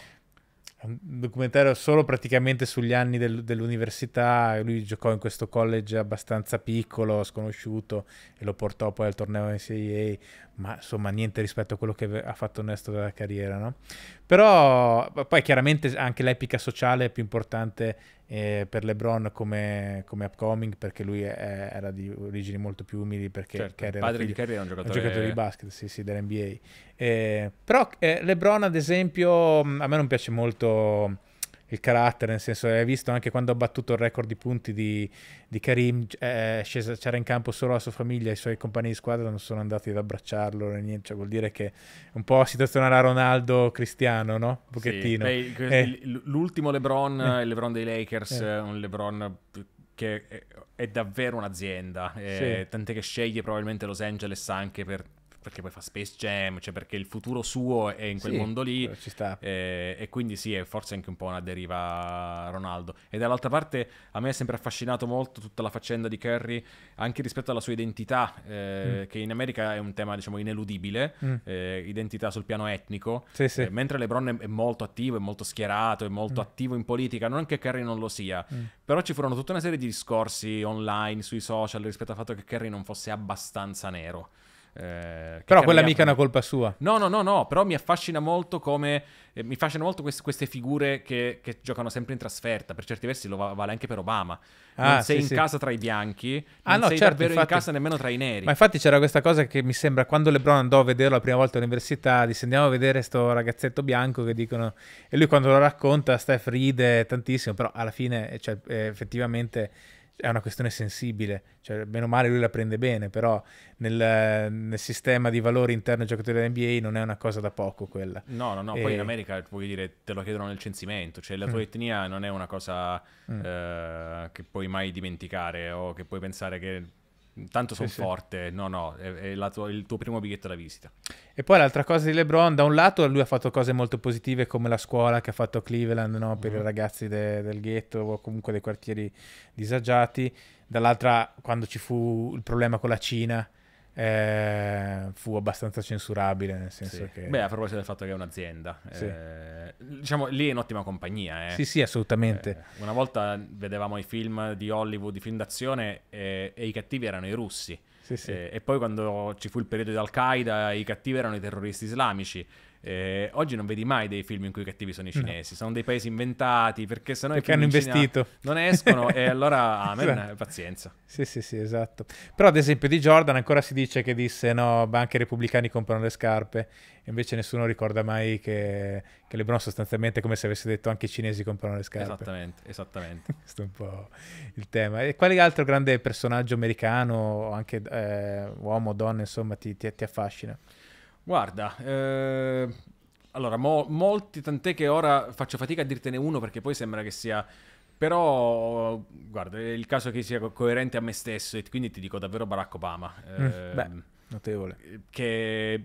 Speaker 2: un documentario solo praticamente sugli anni del, dell'università. Lui giocò in questo college abbastanza piccolo, sconosciuto, e lo portò poi al torneo NCAA ma insomma niente rispetto a quello che ha fatto Ernesto della carriera, no? Però poi chiaramente anche l'epica sociale è più importante eh, per LeBron come, come, upcoming perché lui è, era di origini molto più umili perché certo, il padre di Carriera è un giocatore... un giocatore, di basket, sì, sì, dell'NBA. Eh, però eh, LeBron ad esempio mm, a me non piace molto il carattere, nel senso, hai visto anche quando ha battuto il record di punti di, di Karim, eh, scesa, c'era in campo solo la sua famiglia, i suoi compagni di squadra non sono andati ad abbracciarlo, né niente, cioè, vuol dire che un po' situazione alla Ronaldo Cristiano, no? Un pochettino. Sì, beh, eh.
Speaker 1: L'ultimo LeBron, eh. il LeBron dei Lakers, eh. un LeBron che è, davvero un'azienda, sì. Eh, tant'è che sceglie probabilmente Los Angeles anche per perché poi fa Space Jam, cioè perché il futuro suo è in quel sì, mondo lì. E, eh, eh, e, quindi sì, è forse anche un po' una deriva Ronaldo. E dall'altra parte a me è sempre affascinato molto tutta la faccenda di Curry, anche rispetto alla sua identità, eh, mm. che in America è un tema diciamo ineludibile, mm. eh, identità sul piano etnico. Sì, sì. Eh, mentre LeBron è, molto attivo, è molto schierato, è molto mm. attivo in politica, non che Curry non lo sia, mm. però ci furono tutta una serie di discorsi online, sui social, rispetto al fatto che Curry non fosse abbastanza nero. Eh, però quella mica è una colpa sua. No, no, no, no, però mi affascina molto come eh, mi affascinano molto queste, queste figure che, che, giocano sempre in trasferta, per certi versi lo va- vale anche per Obama. Ah, non sei sì, in sì. casa tra i bianchi, ah, non no, sei certo, davvero infatti, in casa nemmeno tra i
Speaker 2: neri. Ma infatti c'era questa cosa che mi sembra quando LeBron andò a vederlo la prima volta all'università, disse andiamo a vedere sto ragazzetto bianco che dicono e lui quando lo racconta Steph ride tantissimo, però alla fine eh, cioè, eh, effettivamente è una questione sensibile, cioè meno male lui la prende bene, però nel, nel sistema di valori interno ai giocatori della NBA non è una cosa da poco quella. No, no, no, e... poi in
Speaker 1: America voglio dire, te lo chiedono nel censimento, cioè la tua mm. etnia non è una cosa mm. eh, che puoi mai dimenticare o che puoi pensare che tanto sono sì, forte, sì. no no, è, è tua, il tuo primo biglietto da visita.
Speaker 2: E poi l'altra cosa di LeBron, da un lato lui ha fatto cose molto positive come la scuola che ha fatto a Cleveland no? per mm. i mm-hmm. ragazzi de, del ghetto o comunque dei quartieri disagiati, dall'altra quando ci fu il problema con la Cina, eh, fu abbastanza censurabile, nel senso sì. che... Beh, a proposito del fatto
Speaker 1: che è un'azienda, sì. eh, diciamo, lì è in ottima compagnia. Eh. Sì, sì, assolutamente. Eh, una volta vedevamo i film di Hollywood, i film d'azione, e i cattivi erano i russi. Sì, sì. Eh, e poi quando ci fu il periodo di Al-Qaeda, i cattivi erano i terroristi islamici. Eh, oggi non vedi mai dei film in cui i cattivi sono i cinesi, no. sono dei paesi inventati perché sennò perché hanno investito.
Speaker 2: non escono e <laughs> allora amen, esatto. Eh, pazienza. Sì, sì, sì, esatto. Però ad esempio di Jordan ancora si dice che disse no, anche i repubblicani comprano le scarpe, invece nessuno ricorda mai che, che LeBron sostanzialmente è come se avesse detto anche i cinesi comprano le scarpe.
Speaker 1: Esattamente, esattamente.
Speaker 2: <laughs> Questo è un po' il tema. E quale altro grande personaggio americano, anche eh, uomo, donna, insomma, ti, ti, ti affascina?
Speaker 1: Guarda, eh, allora, mo- molti, tant'è che ora faccio fatica a dirtene uno perché poi sembra che sia... Però, guarda, è il caso che sia co- coerente a me stesso e quindi ti dico davvero Barack Obama. Eh, mm, ehm, beh, notevole. Che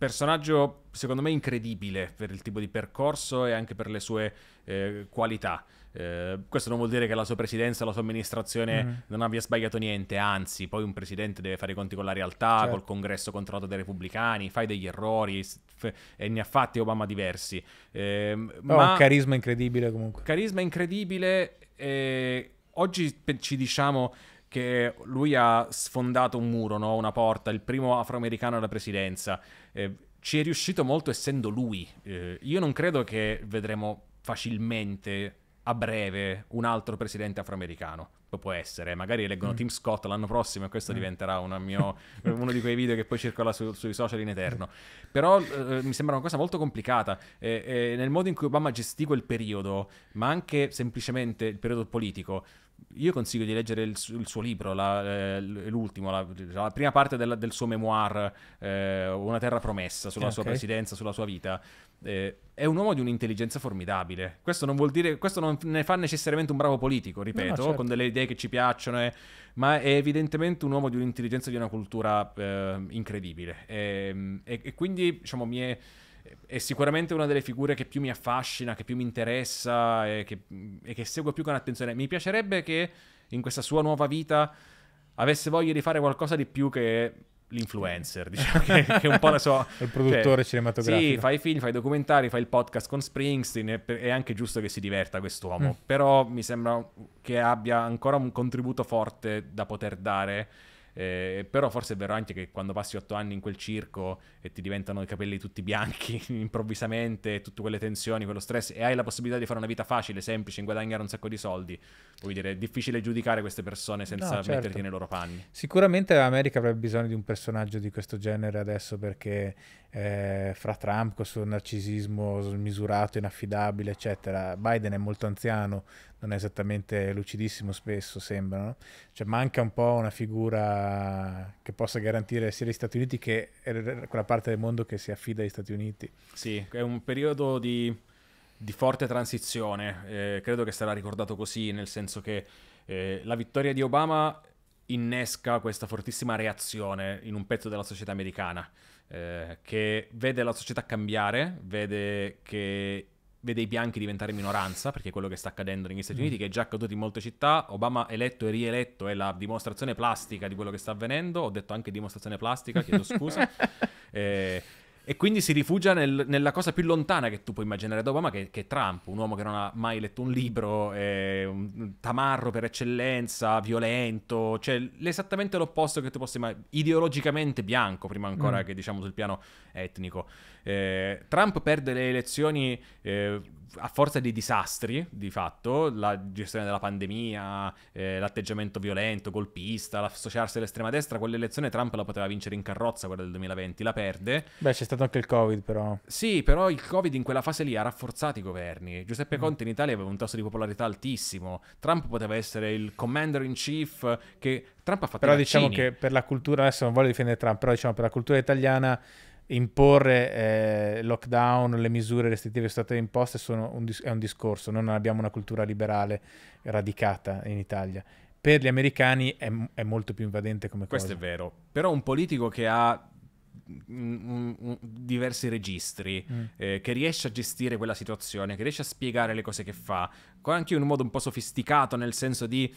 Speaker 1: personaggio secondo me incredibile per il tipo di percorso e anche per le sue eh, qualità. Eh, questo non vuol dire che la sua presidenza, la sua amministrazione mm. non abbia sbagliato niente, anzi, poi un presidente deve fare i conti con la realtà, certo. col congresso controllato dai repubblicani, fai degli errori f- e ne ha fatti Obama diversi. Eh, oh, ma... carisma
Speaker 2: incredibile comunque.
Speaker 1: Carisma incredibile. e eh, oggi ci diciamo che lui ha sfondato un muro, no? una porta, il primo afroamericano alla presidenza. Eh, ci è riuscito molto essendo lui. Eh, io non credo che vedremo facilmente a breve un altro presidente afroamericano. Può essere, magari leggono mm. Tim Scott l'anno prossimo e questo mm. diventerà mio, <laughs> uno di quei video che poi circola su, sui social in eterno. Mm. Però eh, mi sembra una cosa molto complicata. Eh, eh nel modo in cui Obama gestì quel periodo, ma anche semplicemente il periodo politico, io consiglio di leggere il, il suo libro, la, eh, l'ultimo, la, la, prima parte del, del suo memoir, eh, Una terra promessa, sulla ah, okay. sua presidenza, sulla sua vita. Eh, è un uomo di un'intelligenza formidabile. Questo non vuol dire, questo non ne fa necessariamente un bravo politico, ripeto, no, certo. con delle idee che ci piacciono, eh, ma è evidentemente un uomo di un'intelligenza e di una cultura eh, incredibile. E, ehm, e, e, quindi, diciamo, mi è è sicuramente una delle figure che più mi affascina, che più mi interessa e che, e che seguo più con attenzione. Mi piacerebbe che in questa sua nuova vita avesse voglia di fare qualcosa di più che l'influencer, <laughs> diciamo che, che un po' la so. il produttore cioè, cinematografico. Sì, fai film, fai documentari, fai il podcast con Springsteen, è, è anche giusto che si diverta quest'uomo, mm. però mi sembra che abbia ancora un contributo forte da poter dare eh, però forse è vero anche che quando passi otto anni in quel circo e ti diventano i capelli tutti bianchi <laughs> improvvisamente, tutte quelle tensioni, quello stress, e hai la possibilità di fare una vita facile, semplice, guadagnare un sacco di soldi, vuol dire è difficile giudicare queste persone senza no, certo. metterti nei loro panni.
Speaker 2: Sicuramente l'America avrebbe bisogno di un personaggio di questo genere adesso perché eh, fra Trump, questo narcisismo smisurato, inaffidabile, eccetera, Biden è molto anziano, non è esattamente lucidissimo spesso, sembrano. no? Cioè manca un po' una figura che possa garantire sia gli Stati Uniti che quella parte del mondo che si affida agli Stati Uniti. Sì,
Speaker 1: è un periodo di, di forte transizione, eh, credo che sarà ricordato così, nel senso che eh, la vittoria di Obama innesca questa fortissima reazione in un pezzo della società americana, eh, che vede la società cambiare, vede che vede i bianchi diventare minoranza, perché è quello che sta accadendo negli Stati mm. Uniti, che è già accaduto in molte città. Obama eletto e rieletto è la dimostrazione plastica di quello che sta avvenendo. Ho detto anche dimostrazione plastica, chiedo scusa. <laughs> eh, e quindi si rifugia nel, nella cosa più lontana che tu puoi immaginare da Obama, che, che, è Trump, un uomo che non ha mai letto un libro, è un tamarro per eccellenza, violento, cioè l'esattamente l'opposto che tu possa immaginare, ideologicamente bianco, prima ancora mm. che diciamo sul piano etnico. Eh, Trump perde le elezioni eh, a forza di disastri, di fatto, la gestione della pandemia, eh, l'atteggiamento violento, golpista, l'associarsi all'estrema destra, quell'elezione Trump la poteva vincere in carrozza, quella del 2020, la perde.
Speaker 2: Beh, c'è stato anche il Covid, però.
Speaker 1: Sì, però il Covid in quella fase lì ha rafforzato i governi. Giuseppe mm. Conte in Italia aveva un tasso di popolarità altissimo. Trump poteva essere il commander in chief che Trump ha fatto Però diciamo che
Speaker 2: per la cultura adesso non voglio difendere Trump, però diciamo per la cultura italiana imporre eh, lockdown, le misure restrittive sono state imposte un dis- è un discorso, noi non abbiamo una cultura liberale radicata in Italia. Per gli americani è, m- è molto più invadente come Questo cosa. Questo è vero,
Speaker 1: però un politico che ha mm, mm, mm, diversi registri, mm. eh, che riesce a gestire quella situazione, che riesce a spiegare le cose che fa, anche in un modo un po' sofisticato, nel senso di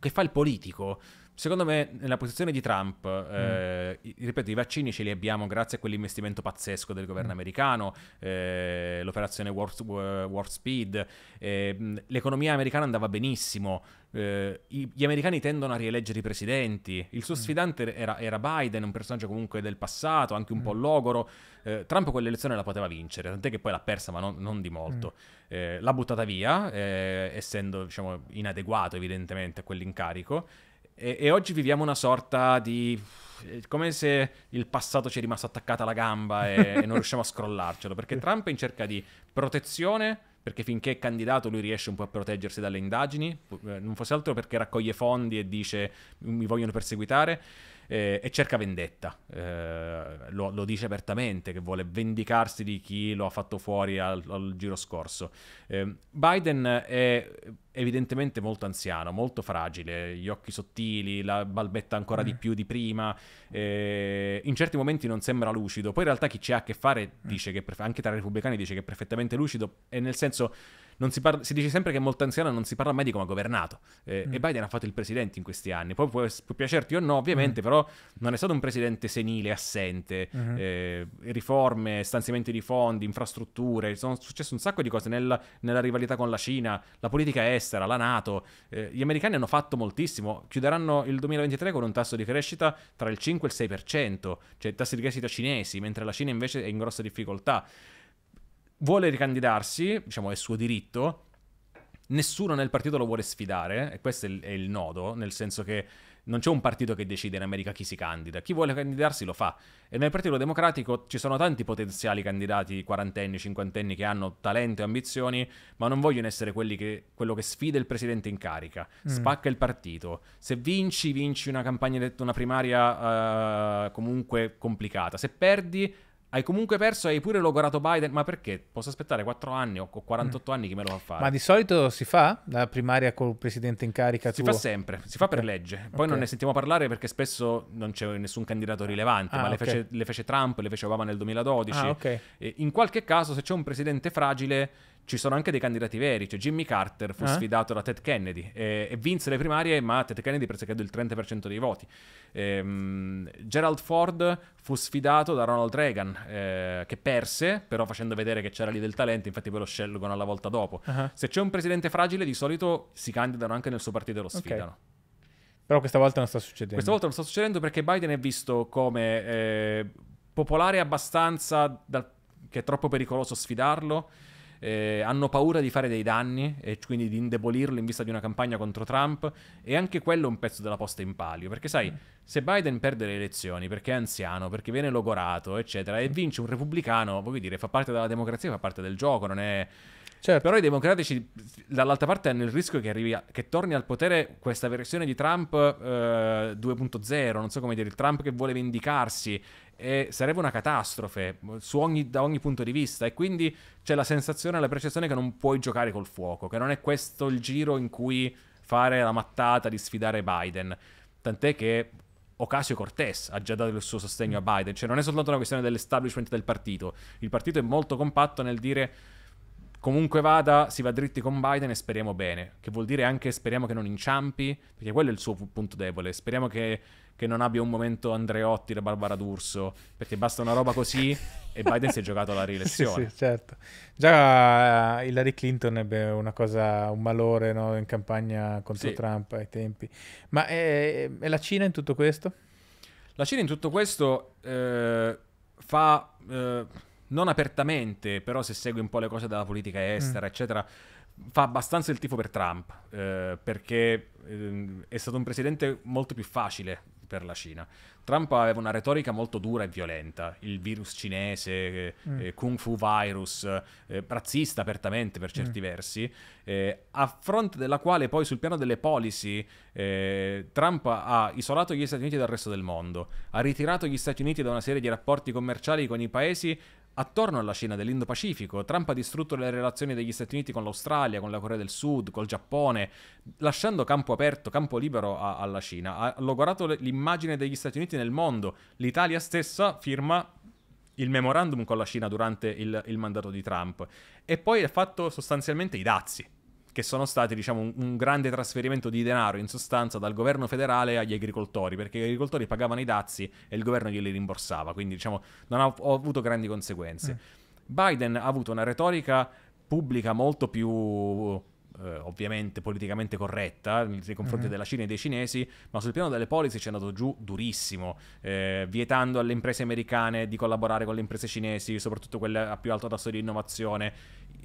Speaker 1: che fa il politico. Secondo me, nella posizione di Trump, eh, mm. ripeto, i vaccini ce li abbiamo grazie a quell'investimento pazzesco del governo mm. americano, eh, l'operazione Warp, Warp Speed, eh, l'economia americana andava benissimo, eh, gli americani tendono a rieleggere i presidenti, il suo mm. sfidante era, era, Biden, un personaggio comunque del passato, anche un po' mm. logoro, eh, Trump quell'elezione la poteva vincere, tant'è che poi l'ha persa, ma non, non di molto. Mm. Eh, l'ha buttata via, essendo diciamo, inadeguato evidentemente a quell'incarico. E, e oggi viviamo una sorta di eh, come se il passato ci è rimasto attaccato alla gamba e, e non riusciamo a scrollarcelo, perché <laughs> Trump è in cerca di protezione, perché finché è candidato lui riesce un po' a proteggersi dalle indagini, eh, non fosse altro perché raccoglie fondi e dice mi vogliono perseguitare eh, e cerca vendetta. Eh, lo, lo, dice apertamente che vuole vendicarsi di chi lo ha fatto fuori al, al giro scorso. Eh, Biden è evidentemente molto anziano, molto fragile, gli occhi sottili, la balbetta ancora mm. di più di prima, eh, in certi momenti non sembra lucido, poi in realtà chi ci ha a che fare mm. dice che, anche tra i repubblicani dice che è perfettamente lucido, e nel senso si, parla, si, dice sempre che è molto anziano, non si parla mai di come ha governato. Eh, mm. E Biden ha fatto il presidente in questi anni. Poi può, può piacerti o no, ovviamente, mm. però non è stato un presidente senile, assente. Mm-hmm. Eh, riforme, stanziamenti di fondi, infrastrutture, sono successe un sacco di cose nella, nella rivalità con la Cina, la politica estera, la Nato. Eh, gli americani hanno fatto moltissimo. Chiuderanno il 2023 con un tasso di crescita tra il 5 e il 6%, cioè tassi di crescita cinesi, mentre la Cina invece è in grossa difficoltà vuole ricandidarsi, diciamo è suo diritto, nessuno nel partito lo vuole sfidare, e questo è il, è il nodo, nel senso che non c'è un partito che decide in America chi si candida, chi vuole candidarsi lo fa. E nel Partito Democratico ci sono tanti potenziali candidati quarantenni, cinquantenni che hanno talento e ambizioni, ma non vogliono essere che, quello che sfida il presidente in carica, mm. spacca il partito. Se vinci, vinci una campagna, una primaria uh, comunque complicata. Se perdi, hai comunque perso, hai pure logorato Biden, ma perché? Posso aspettare 4 anni o 48 mm. anni che me lo fa fare? Ma di
Speaker 2: solito si fa la primaria col presidente in carica Si tuo. fa sempre, si fa per legge. Poi okay. non ne
Speaker 1: sentiamo parlare perché spesso non c'è nessun candidato ah, rilevante, ah, ma okay. le, fece, le, fece, Trump, le fece Obama nel 2012. Ah, in qualche caso, se c'è un presidente fragile, ci sono anche dei candidati veri, cioè Jimmy Carter fu eh? sfidato da Ted Kennedy e, e, vinse le primarie, ma Ted Kennedy prese credo il 30% dei voti. Ehm, Gerald Ford fu sfidato da Ronald Reagan, eh, che perse, però facendo vedere che c'era lì del talento, infatti poi lo scelgono alla volta dopo. Uh-huh. Se c'è un presidente fragile, di solito si candidano anche nel suo partito e lo sfidano. Okay.
Speaker 2: Però questa volta non sta succedendo. Questa
Speaker 1: volta non sta succedendo perché Biden è visto come eh, popolare abbastanza da, che è troppo pericoloso sfidarlo eh, hanno paura di fare dei danni e quindi di indebolirlo in vista di una campagna contro Trump e anche quello è un pezzo della posta in palio, perché sai, se Biden perde le elezioni perché è anziano, perché viene logorato, eccetera, e vince un repubblicano, voglio dire, fa parte della democrazia, fa parte del gioco, non è Certo. Però i democratici, dall'altra parte, hanno il rischio che, arrivi a, che torni al potere questa versione di Trump eh, 2.0, non so come dire, il Trump che vuole vendicarsi. E sarebbe una catastrofe ogni, da ogni punto di vista. E quindi c'è la sensazione, la percezione che non puoi giocare col fuoco, che non è questo il giro in cui fare la mattata di sfidare Biden. Tant'è che Ocasio Cortez ha già dato il suo sostegno a Biden, cioè non è soltanto una questione dell'establishment del partito. Il partito è molto compatto nel dire Comunque vada, si va dritti con Biden e speriamo bene, che vuol dire anche speriamo che non inciampi, perché quello è il suo punto debole, speriamo che, che non abbia un momento Andreotti da Barbara D'Urso, perché basta una roba così e Biden si è giocato la rielezione. <laughs> Sì, sì,
Speaker 2: certo. Già eh, Hillary Clinton ebbe una cosa, un malore no, in campagna contro sì. Trump ai tempi. Ma è, eh, è, eh, la Cina in tutto questo? La
Speaker 1: Cina in tutto questo eh, fa... Eh, non apertamente, però se segue un po' le cose della politica mm. estera, mm. eccetera, fa abbastanza il tifo per Trump, eh, perché eh, è stato un presidente molto più facile per la Cina. Trump aveva una retorica molto dura e violenta, il virus cinese, eh, mm. eh kung fu virus, eh, razzista apertamente per certi mm. versi, eh, a fronte della quale poi sul piano delle policy Trump ha isolato gli Stati Uniti dal resto del mondo, ha ritirato gli Stati Uniti da una serie di rapporti commerciali con i paesi Attorno alla Cina dell'Indo-Pacifico, Trump ha distrutto le relazioni degli Stati Uniti con l'Australia, con la Corea del Sud, col Giappone, lasciando campo aperto, campo libero a- alla Cina. Ha logorato le- l'immagine degli Stati Uniti nel mondo. L'Italia stessa firma il memorandum con la Cina durante il, il mandato di Trump. E poi ha fatto sostanzialmente i dazi che sono stati diciamo, un, un, grande trasferimento di denaro in sostanza dal governo federale agli agricoltori, perché gli agricoltori pagavano i dazi e il governo glieli rimborsava, quindi diciamo, non ha, avuto grandi conseguenze. Mm. Biden ha avuto una retorica pubblica molto più eh, ovviamente politicamente corretta nei confronti mm-hmm. della Cina e dei cinesi, ma sul piano delle policy c'è andato giù durissimo, eh, vietando alle imprese americane di collaborare con le imprese cinesi, soprattutto quelle a più alto tasso di innovazione,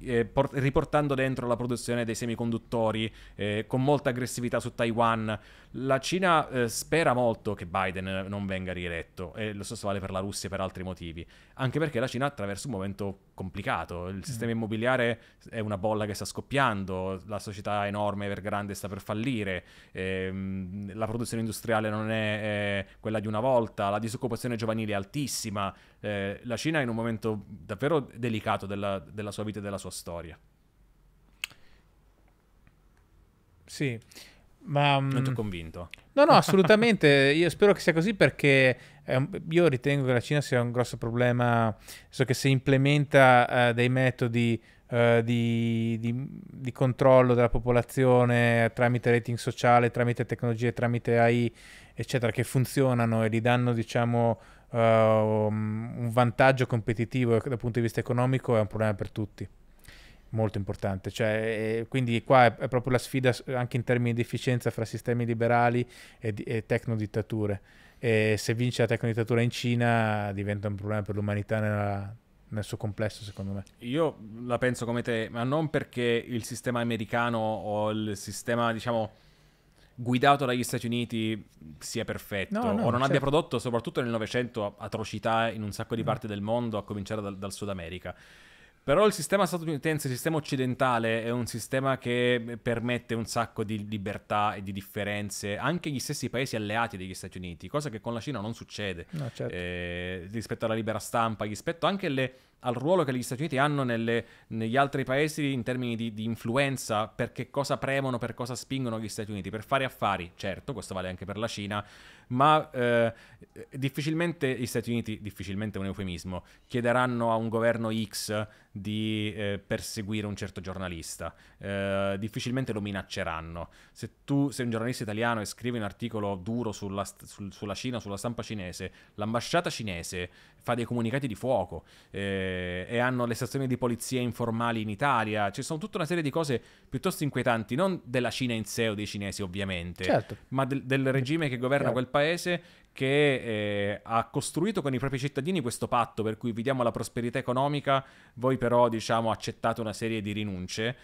Speaker 1: eh, por- riportando dentro la produzione dei semiconduttori eh, con molta aggressività su Taiwan. La Cina eh, spera molto che Biden non venga rieletto e lo stesso vale per la Russia e per altri motivi, anche perché la Cina attraversa un momento complicato. Il mm. sistema immobiliare è una bolla che sta scoppiando, la società enorme, per grande sta per fallire, ehm, la produzione industriale non è eh, quella di una volta, la disoccupazione giovanile è altissima. Eh, la Cina è in un momento davvero delicato della, della sua vita e della sua storia. Sì.
Speaker 2: Ma, mm, non ti ho convinto. No, no, assolutamente. <laughs> io spero che sia così perché eh, io ritengo che la Cina sia un grosso problema. So che se implementa eh, dei metodi eh, di, di, di, controllo della popolazione tramite rating sociale, tramite tecnologie, tramite AI, eccetera, che funzionano e gli danno, diciamo, eh, un vantaggio competitivo dal punto di vista economico, è un problema per tutti. Molto importante, cioè, eh, quindi qua è, è, proprio la sfida anche in termini di efficienza fra sistemi liberali e, e tecnodittature. E se vince la tecnodittatura in Cina diventa un problema per l'umanità nella, nel suo complesso, secondo me.
Speaker 1: Io la penso come te, ma non perché il sistema americano o il sistema, diciamo, guidato dagli Stati Uniti sia perfetto no, no, o non certo. abbia prodotto, soprattutto nel Novecento, atrocità in un sacco di no. Mm. parti del mondo, a cominciare dal, dal Sud America. Però il sistema statunitense, il sistema occidentale è un sistema che permette un sacco di libertà e di differenze, anche gli stessi paesi alleati degli Stati Uniti, cosa che con la Cina non succede. No, certo. eh, rispetto alla libera stampa, rispetto anche alle al ruolo che gli Stati Uniti hanno nelle, negli altri paesi in termini di, di, influenza, per che cosa premono, per cosa spingono gli Stati Uniti, per fare affari, certo, questo vale anche per la Cina, ma eh, difficilmente gli Stati Uniti, difficilmente è un eufemismo, chiederanno a un governo X di eh, perseguire un certo giornalista, eh, difficilmente lo minacceranno. Se tu sei un giornalista italiano e scrivi un articolo duro sulla, sul, sulla Cina, sulla stampa cinese, l'ambasciata cinese fa dei comunicati di fuoco eh, e hanno le stazioni di polizia informali in Italia. Ci sono tutta una serie di cose piuttosto inquietanti, non della Cina in sé o dei cinesi
Speaker 2: ovviamente,
Speaker 1: certo. ma del, del, regime che governa certo. quel paese che eh, ha costruito con i propri cittadini questo patto per cui vi diamo la prosperità economica, voi però diciamo accettate una serie di rinunce.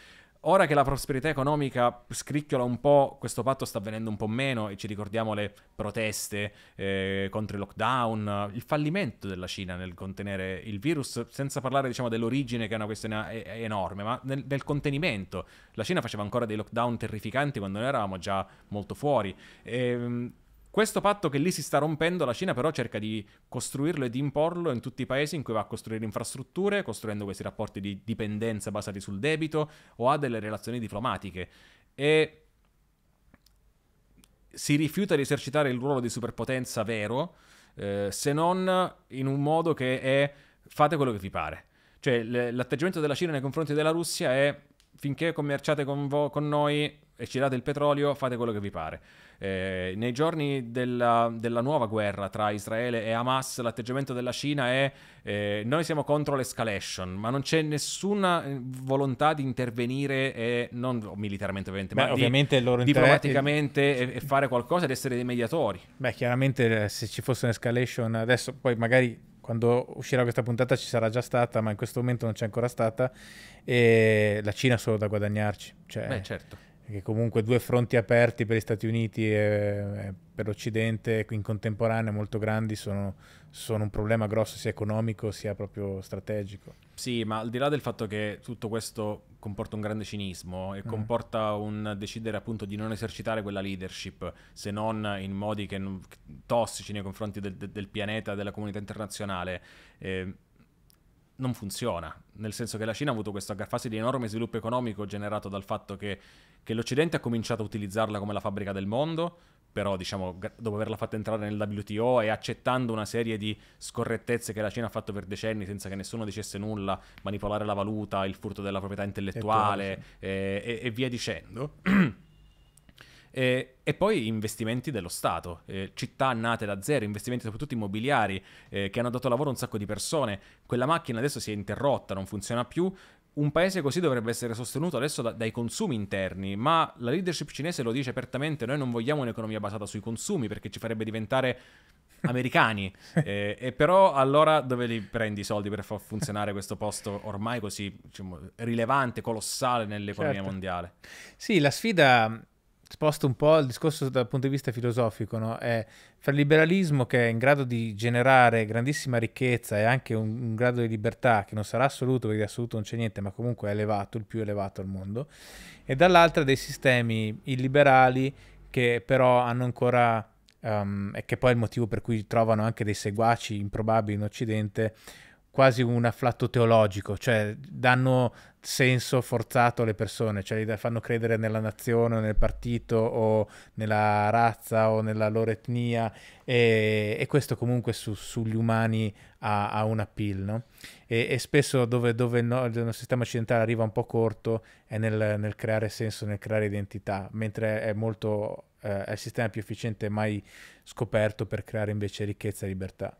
Speaker 1: Ora che la prosperità economica scricchiola un po', questo patto sta venendo un po' meno e ci ricordiamo le proteste eh, contro il lockdown, il fallimento della Cina nel contenere il virus, senza parlare diciamo, dell'origine che è una questione eh, enorme, ma nel, del contenimento. La Cina faceva ancora dei lockdown terrificanti quando noi eravamo già molto fuori. E, ehm, questo patto che lì si sta rompendo, la Cina però cerca di costruirlo e di imporlo in tutti i paesi in cui va a costruire infrastrutture, costruendo questi rapporti di dipendenza basati sul debito o ha delle relazioni diplomatiche. E si rifiuta di esercitare il ruolo di superpotenza vero, eh, se non in un modo che è fate quello che vi pare. Cioè le, l'atteggiamento della Cina nei confronti della Russia è finché commerciate con, vo- con noi e ci date il petrolio, fate quello che vi pare. Eh, nei giorni della, della, nuova guerra tra Israele e Hamas, l'atteggiamento della Cina è eh, noi siamo contro l'escalation, ma non c'è nessuna eh, volontà di intervenire, e, non militarmente ovviamente, Beh, ma ovviamente di, loro diplomaticamente e, eh, e, fare qualcosa ed essere dei mediatori.
Speaker 2: Beh, chiaramente eh, se ci fosse un'escalation adesso, poi magari quando uscirà questa puntata ci sarà già stata, ma in questo momento non c'è ancora stata, e la Cina ha solo da guadagnarci. Cioè... Beh, certo che comunque due fronti aperti per gli Stati Uniti e per l'Occidente in contemporanea molto grandi sono, sono, un problema grosso sia economico sia proprio strategico.
Speaker 1: Sì, ma al di là del fatto che tutto questo comporta un grande cinismo e mm. comporta un decidere appunto di non esercitare quella leadership se non in modi che non, tossici nei confronti del, del pianeta, della comunità internazionale, eh, non funziona nel senso che la Cina ha avuto questa fase di enorme sviluppo economico generato dal fatto che, che l'Occidente ha cominciato a utilizzarla come la fabbrica del mondo, però diciamo dopo averla fatta entrare nel WTO e accettando una serie di scorrettezze che la Cina ha fatto per decenni senza che nessuno dicesse nulla, manipolare la valuta, il furto della proprietà intellettuale e, eh, e, e via dicendo. <clears throat> E, eh, e, poi investimenti dello Stato, eh, città nate da zero, investimenti soprattutto immobiliari eh, che hanno dato lavoro a un sacco di persone. Quella macchina adesso si è interrotta, non funziona più. Un paese così dovrebbe essere sostenuto adesso da, dai consumi interni, ma la leadership cinese lo dice apertamente, noi non vogliamo un'economia basata sui consumi perché ci farebbe diventare americani. <laughs> eh, e però allora dove li prendi i soldi per far funzionare questo posto ormai così
Speaker 2: diciamo, rilevante, colossale nell'economia certo. mondiale? Sì, la sfida sposto un po' il discorso dal punto di vista filosofico, no? è fra il liberalismo che è in grado di generare grandissima ricchezza e anche un, un, grado di libertà che non sarà assoluto perché di assoluto non c'è niente, ma comunque è elevato, il più elevato al mondo, e dall'altra dei sistemi illiberali che però hanno ancora, um, e che poi è il motivo per cui trovano anche dei seguaci improbabili in Occidente, quasi un afflatto teologico, cioè danno senso forzato alle persone, cioè li fanno credere nella nazione o nel partito o nella razza o nella loro etnia e, e questo comunque su, sugli umani ha, ha, un appeal, no? E, e spesso dove, dove no, il sistema occidentale arriva un po' corto è nel, nel creare senso, nel creare identità, mentre è molto... Eh, è il sistema più efficiente mai scoperto per creare invece ricchezza e libertà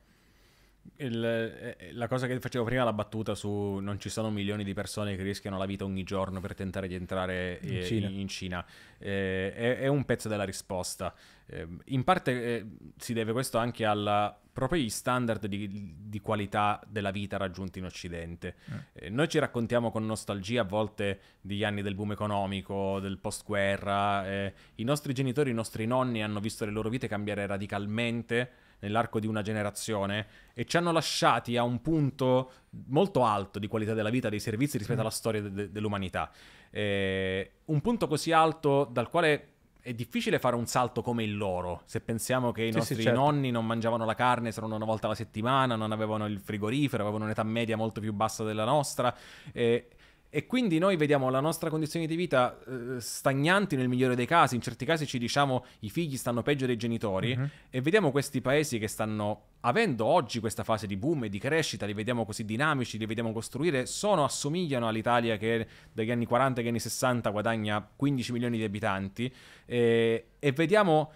Speaker 1: il, eh, la cosa che facevo prima, la battuta su non ci sono milioni di persone che rischiano la vita ogni giorno per tentare di entrare in eh, Cina, in Cina. Eh, è, è, un pezzo della risposta. Eh, in parte eh, si deve questo anche alla proprio gli standard di, di, qualità della vita raggiunti in Occidente. Eh. Eh, noi ci raccontiamo con nostalgia a volte degli anni del boom economico, del post-guerra. Eh, I nostri genitori, i nostri nonni hanno visto le loro vite cambiare radicalmente nell'arco di una generazione e ci hanno lasciati a un punto molto alto di qualità della vita, dei servizi rispetto mm. alla storia de- dell'umanità. Eh, un punto così alto dal quale è difficile fare un salto come il loro, se pensiamo che i sì, nostri sì, certo. nonni non mangiavano la carne solo una volta alla settimana, non avevano il frigorifero, avevano un'età media molto più bassa della nostra. Eh, e quindi noi vediamo la nostra condizione di vita eh, stagnanti nel migliore dei casi, in certi casi ci diciamo i figli stanno peggio dei genitori mm-hmm. e vediamo questi paesi che stanno avendo oggi questa fase di boom e di crescita, li vediamo così dinamici, li vediamo costruire, sono, assomigliano all'Italia che dagli anni 40 agli anni 60 guadagna 15 milioni di abitanti eh, e vediamo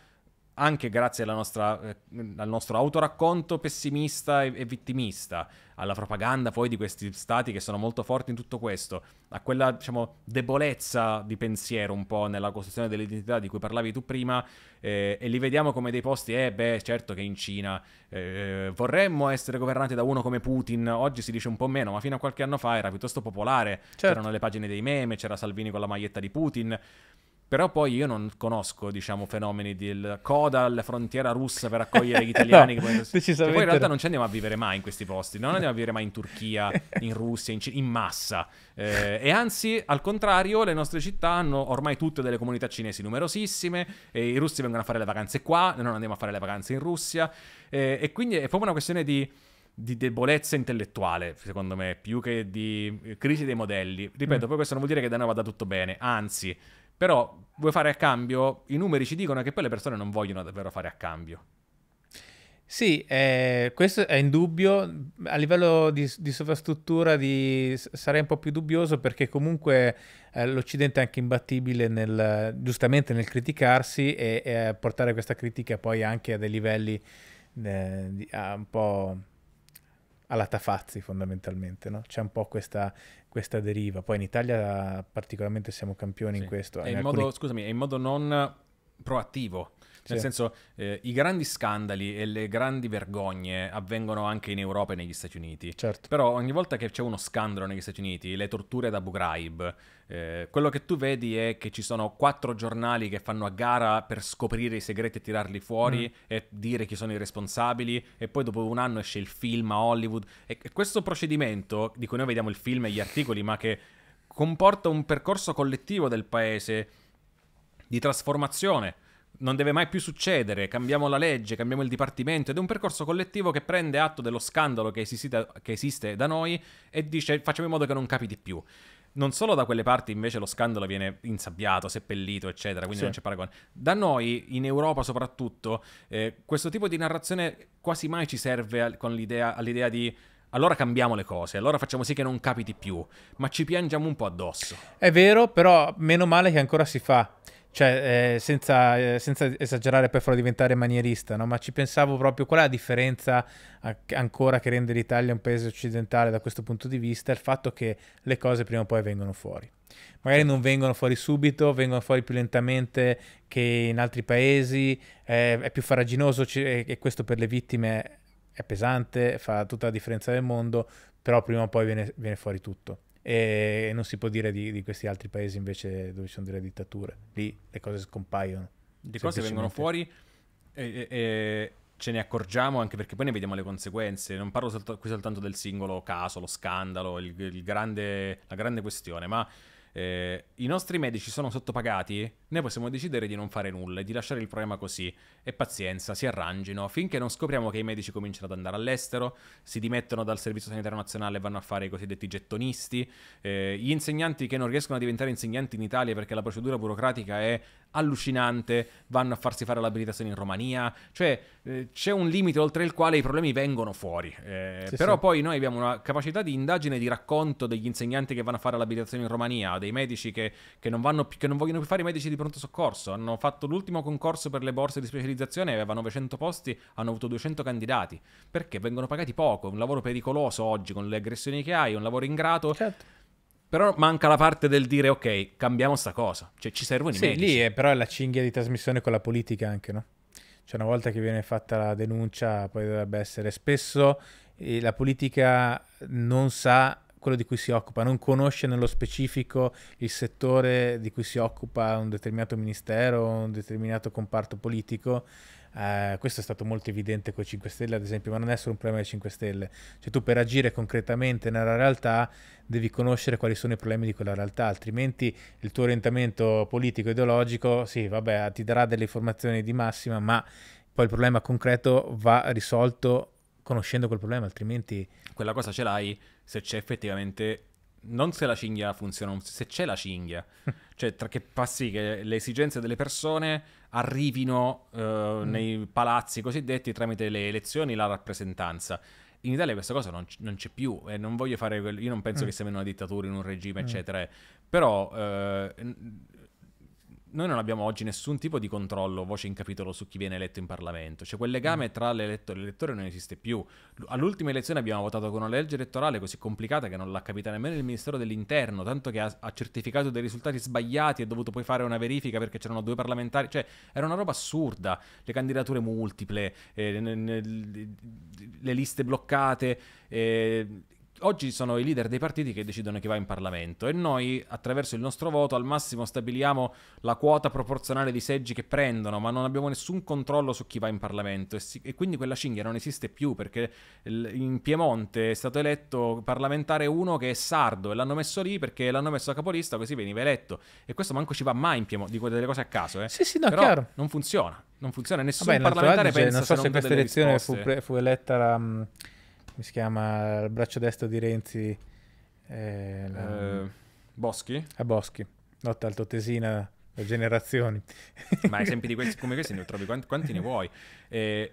Speaker 1: anche grazie nostra, eh, al nostro autoracconto pessimista e, e, vittimista, alla propaganda poi di questi stati che sono molto forti in tutto questo, a quella diciamo, debolezza di pensiero un po' nella costruzione dell'identità di cui parlavi tu prima, eh, e li vediamo come dei posti, eh beh certo che in Cina eh, vorremmo essere governati da uno come Putin, oggi si dice un po' meno, ma fino a qualche anno fa era piuttosto popolare, certo. c'erano le pagine dei meme, c'era Salvini con la maglietta di Putin. Però poi io non conosco, diciamo, fenomeni del coda alla frontiera russa per accogliere gli <laughs> italiani. no, che poi... Che poi in realtà non ci andiamo a vivere mai in questi posti, non andiamo a vivere mai in Turchia, in Russia, in, C- in massa. Eh, e anzi, al contrario, le nostre città hanno ormai tutte delle comunità cinesi numerosissime, i russi vengono a fare le vacanze qua, noi non andiamo a fare le vacanze in Russia. Eh, e quindi è proprio una questione di di debolezza intellettuale, secondo me, più che di eh, crisi dei modelli. Ripeto, mm. poi questo non vuol dire che da noi vada tutto bene, anzi, però vuoi fare a cambio?
Speaker 2: I numeri ci dicono che poi le persone non vogliono davvero fare a cambio. Sì, eh, questo è indubbio. A livello di, di sovrastruttura di, sarei un po' più dubbioso perché comunque eh, l'Occidente è anche imbattibile nel, giustamente nel criticarsi e, e, portare questa critica poi anche a dei livelli eh, di, a un po' alla tafazzi fondamentalmente. No? C'è un po' questa questa deriva. Poi in Italia particolarmente siamo campioni sì. in questo. In alcuni... modo,
Speaker 1: scusami, in modo non proattivo. Nel sì. senso, eh, i grandi scandali e le grandi vergogne avvengono anche in Europa e negli Stati Uniti. Certo. Però ogni volta che c'è uno scandalo negli Stati Uniti, le torture da Bugraib, eh, quello che tu vedi è che ci sono quattro giornali che fanno a gara per scoprire i segreti e tirarli fuori mm. e dire chi sono i responsabili e poi dopo un anno esce il film a Hollywood. E questo procedimento, di cui noi vediamo il film e gli articoli, ma che comporta un percorso collettivo del paese di trasformazione non deve mai più succedere, cambiamo la legge, cambiamo il dipartimento ed è un percorso collettivo che prende atto dello scandalo che, esiste, che esiste da noi e dice facciamo in modo che non capiti più. Non solo da quelle parti invece lo scandalo viene insabbiato, seppellito, eccetera, quindi sì. non c'è paragone. Da noi, in Europa soprattutto, eh, questo tipo di narrazione quasi mai ci serve al, l'idea, all'idea di allora cambiamo le cose, allora facciamo sì che non capiti più, ma
Speaker 2: ci piangiamo un po' addosso. È vero, però meno male che ancora si fa cioè eh, senza, eh, senza, esagerare per farlo diventare manierista, no? ma ci pensavo proprio qual è la differenza a, ancora che rende l'Italia un paese occidentale da questo punto di vista, il fatto che le cose prima o poi vengono fuori. Magari non vengono fuori subito, vengono fuori più lentamente che in altri paesi, eh, è più farraginoso e questo per le vittime è pesante, fa tutta la differenza del mondo, però prima o poi viene, viene fuori tutto e non si può dire di, di questi altri paesi invece dove ci sono delle dittature. Lì le cose scompaiono. Le cose vengono
Speaker 1: fuori e, e, ce ne accorgiamo anche perché poi ne vediamo le conseguenze. Non parlo solta- qui soltanto del singolo caso, lo scandalo, il, il grande, la grande questione, ma eh, i nostri medici sono sottopagati, noi possiamo decidere di non fare nulla e di lasciare il problema così. E pazienza, si arrangino, finché non scopriamo che i medici cominciano ad andare all'estero, si dimettono dal Servizio Sanitario Nazionale e vanno a fare i cosiddetti gettonisti, eh, gli insegnanti che non riescono a diventare insegnanti in Italia perché la procedura burocratica è allucinante, vanno a farsi fare l'abilitazione in Romania, cioè eh, c'è un limite oltre il quale i problemi vengono fuori. Eh, sì, però sì. poi noi abbiamo una capacità di indagine, di racconto degli insegnanti che vanno a fare l'abilitazione in Romania, dei medici che, che, non, più, che non, vogliono più fare i medici di pronto soccorso. Hanno fatto l'ultimo concorso per le borse di specializzazione, aveva 900 posti, hanno avuto 200 candidati. Perché vengono pagati poco, è un lavoro pericoloso oggi con le aggressioni che hai, è un lavoro ingrato. Certo. Però manca la parte del dire ok, cambiamo sta cosa. Cioè ci servono i medici. Sì, lì è,
Speaker 2: però è la cinghia di trasmissione con la politica anche, no? cioè una volta che viene fatta la denuncia poi dovrebbe essere spesso eh, la politica non sa quello di cui si occupa, non conosce nello specifico il settore di cui si occupa un determinato ministero, un determinato comparto politico eh, questo è stato molto evidente con i 5 Stelle, ad esempio, ma non è solo un problema dei 5 Stelle. Cioè tu per agire concretamente nella realtà devi conoscere quali sono i problemi di quella realtà, altrimenti il tuo orientamento politico ideologico, sì, vabbè, ti darà delle informazioni di massima, ma poi il problema concreto va risolto conoscendo quel problema, altrimenti...
Speaker 1: Quella cosa ce l'hai se c'è effettivamente non se la cinghia funziona, se c'è la cinghia, <laughs> cioè tra che passi che le esigenze delle persone arrivino eh, mm. nei palazzi cosiddetti tramite le elezioni la rappresentanza. In Italia questa cosa non, c- non c'è più eh, non voglio fare... Quel... Io non penso mm. che siamo in una dittatura, in un regime, mm. eccetera. Eh. Però eh, noi non abbiamo oggi nessun tipo di controllo, voce in capitolo, su chi viene eletto in Parlamento. Cioè quel legame mm. tra l'eletto e l'elettore non esiste più. All'ultima elezione abbiamo votato con una legge elettorale così complicata che non l'ha capita nemmeno il Ministero dell'Interno, tanto che ha, ha certificato dei risultati sbagliati e ha dovuto poi fare una verifica perché c'erano due parlamentari. Cioè era una roba assurda. Le candidature multiple, eh, le, le, le liste bloccate. Eh, oggi sono i leader dei partiti che decidono chi va in Parlamento e noi attraverso il nostro voto al massimo stabiliamo la quota proporzionale di seggi che prendono, ma non abbiamo nessun controllo su chi va in Parlamento e, si- e quindi quella cinghia non esiste più perché l- in Piemonte è stato eletto parlamentare uno che è sardo e l'hanno messo lì perché l'hanno messo a capolista così veniva eletto e questo manco ci va mai in Piemonte, dico delle cose a caso, eh. Sì, sì, no, Però
Speaker 2: chiaro. non funziona, non funziona, nessun Vabbè, parlamentare dice, cioè, pensa non so se, se questa elezione fu, pre- fu, eletta la, mm, si chiama il braccio destro di Renzi eh, la... eh, Boschi? a eh, Boschi lotta altoatesina da generazioni ma esempi
Speaker 1: <laughs> questi, come questi ne trovi quanti, quanti ne vuoi eh,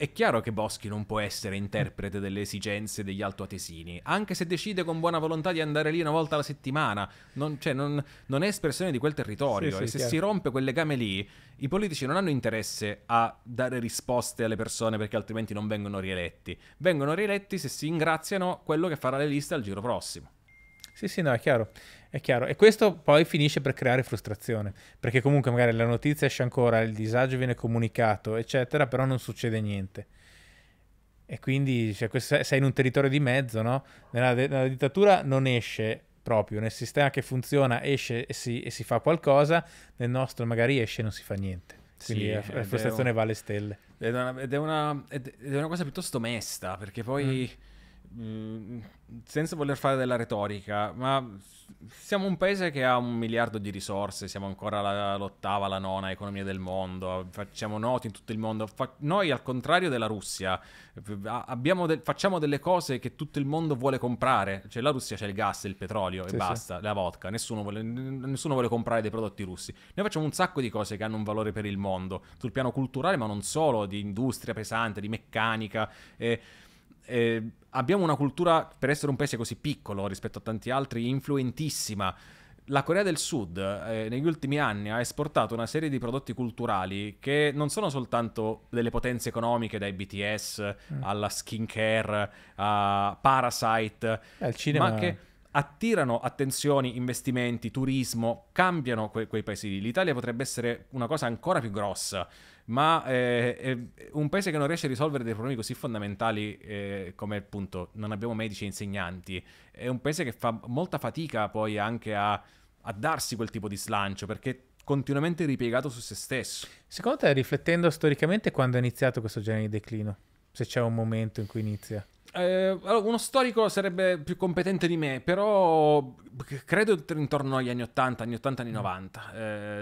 Speaker 1: è chiaro che Boschi non può essere interprete delle esigenze degli altoatesini, anche se decide con buona volontà di andare lì una volta alla settimana, non, cioè, non, non è espressione di quel territorio sì, e se chiaro. si rompe quel legame lì, i politici non hanno interesse a dare risposte alle persone perché altrimenti non vengono rieletti. Vengono rieletti se si ingraziano quello che farà le liste al giro prossimo.
Speaker 2: Sì, sì, no, è chiaro. È chiaro. E questo poi finisce per creare frustrazione, perché comunque magari la notizia esce ancora, il disagio viene comunicato, eccetera, però non succede niente. E quindi cioè, sei in un territorio di mezzo, no? Nella, nella, dittatura non esce proprio, nel sistema che funziona esce e si, e si, fa qualcosa, nel nostro magari esce e non si fa niente. Quindi sì, la, frustrazione va alle stelle.
Speaker 1: Ed è, una, ed, è una, ed è una, cosa piuttosto mesta, perché poi... Mm Mm, senza voler fare della retorica, ma siamo un paese che ha un miliardo di risorse, siamo ancora l'ottava, la nona economia del mondo, facciamo noti in tutto il mondo. Fa- noi, al contrario della Russia, de- facciamo delle cose che tutto il mondo vuole comprare. Cioè, la Russia c'è il gas, il petrolio sì, e basta, sì. la vodka. Nessuno vuole, nessuno vuole comprare dei prodotti russi. Noi facciamo un sacco di cose che hanno un valore per il mondo, sul piano culturale, ma non solo, di industria pesante, di meccanica. Eh, eh, abbiamo una cultura, per essere un paese così piccolo rispetto a tanti altri, influentissima. La Corea del Sud eh, negli ultimi anni ha esportato una serie di prodotti culturali che non sono soltanto delle potenze economiche, dai BTS mm. alla skincare, a Parasite, eh, al cinema. ma che attirano attenzioni, investimenti, turismo, cambiano que- quei paesi lì. L'Italia potrebbe essere una cosa ancora più grossa ma eh, è un paese che non riesce a risolvere dei problemi così fondamentali eh, come appunto non abbiamo medici e insegnanti, è un paese che fa molta fatica poi anche a, a darsi quel tipo di slancio perché continuamente ripiegato su se stesso.
Speaker 2: Secondo te, riflettendo storicamente, quando è iniziato questo genere di declino? Se c'è un momento in cui inizia?
Speaker 1: Eh, uno storico sarebbe più competente di me, però credo intorno agli anni 80, anni 80, anni 90.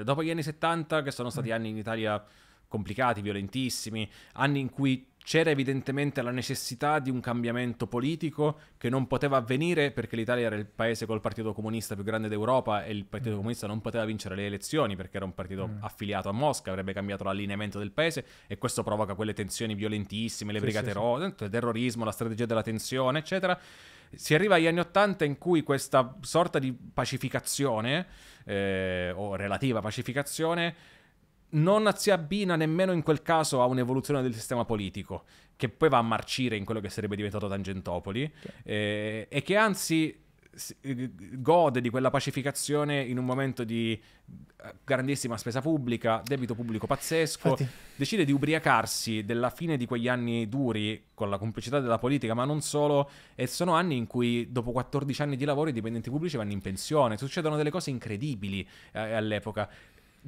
Speaker 1: Eh, dopo gli anni 70, che sono stati mm. anni in Italia complicati, violentissimi, anni in cui c'era evidentemente la necessità di un cambiamento politico che non poteva avvenire perché l'Italia era il paese col partito comunista più grande d'Europa e il partito mm. comunista non poteva vincere le elezioni perché era un partito mm. affiliato a Mosca, avrebbe cambiato l'allineamento del paese e questo provoca quelle tensioni violentissime, le sì, brigate sì, rosse, sì. il terrorismo, la strategia della tensione, eccetera. Si arriva agli anni Ottanta in cui questa sorta di pacificazione eh, o relativa pacificazione non si abbina nemmeno in quel caso a un'evoluzione del sistema politico, che poi va a marcire in quello che sarebbe diventato Tangentopoli, sì. Certo. eh, e che anzi eh, gode di quella pacificazione in un momento di eh, grandissima spesa pubblica, debito pubblico pazzesco, Infatti. decide di ubriacarsi della fine di quegli anni duri con la complicità della politica, ma non solo, e sono anni in cui dopo 14 anni di lavoro i dipendenti pubblici vanno in pensione, succedono delle cose incredibili eh, all'epoca.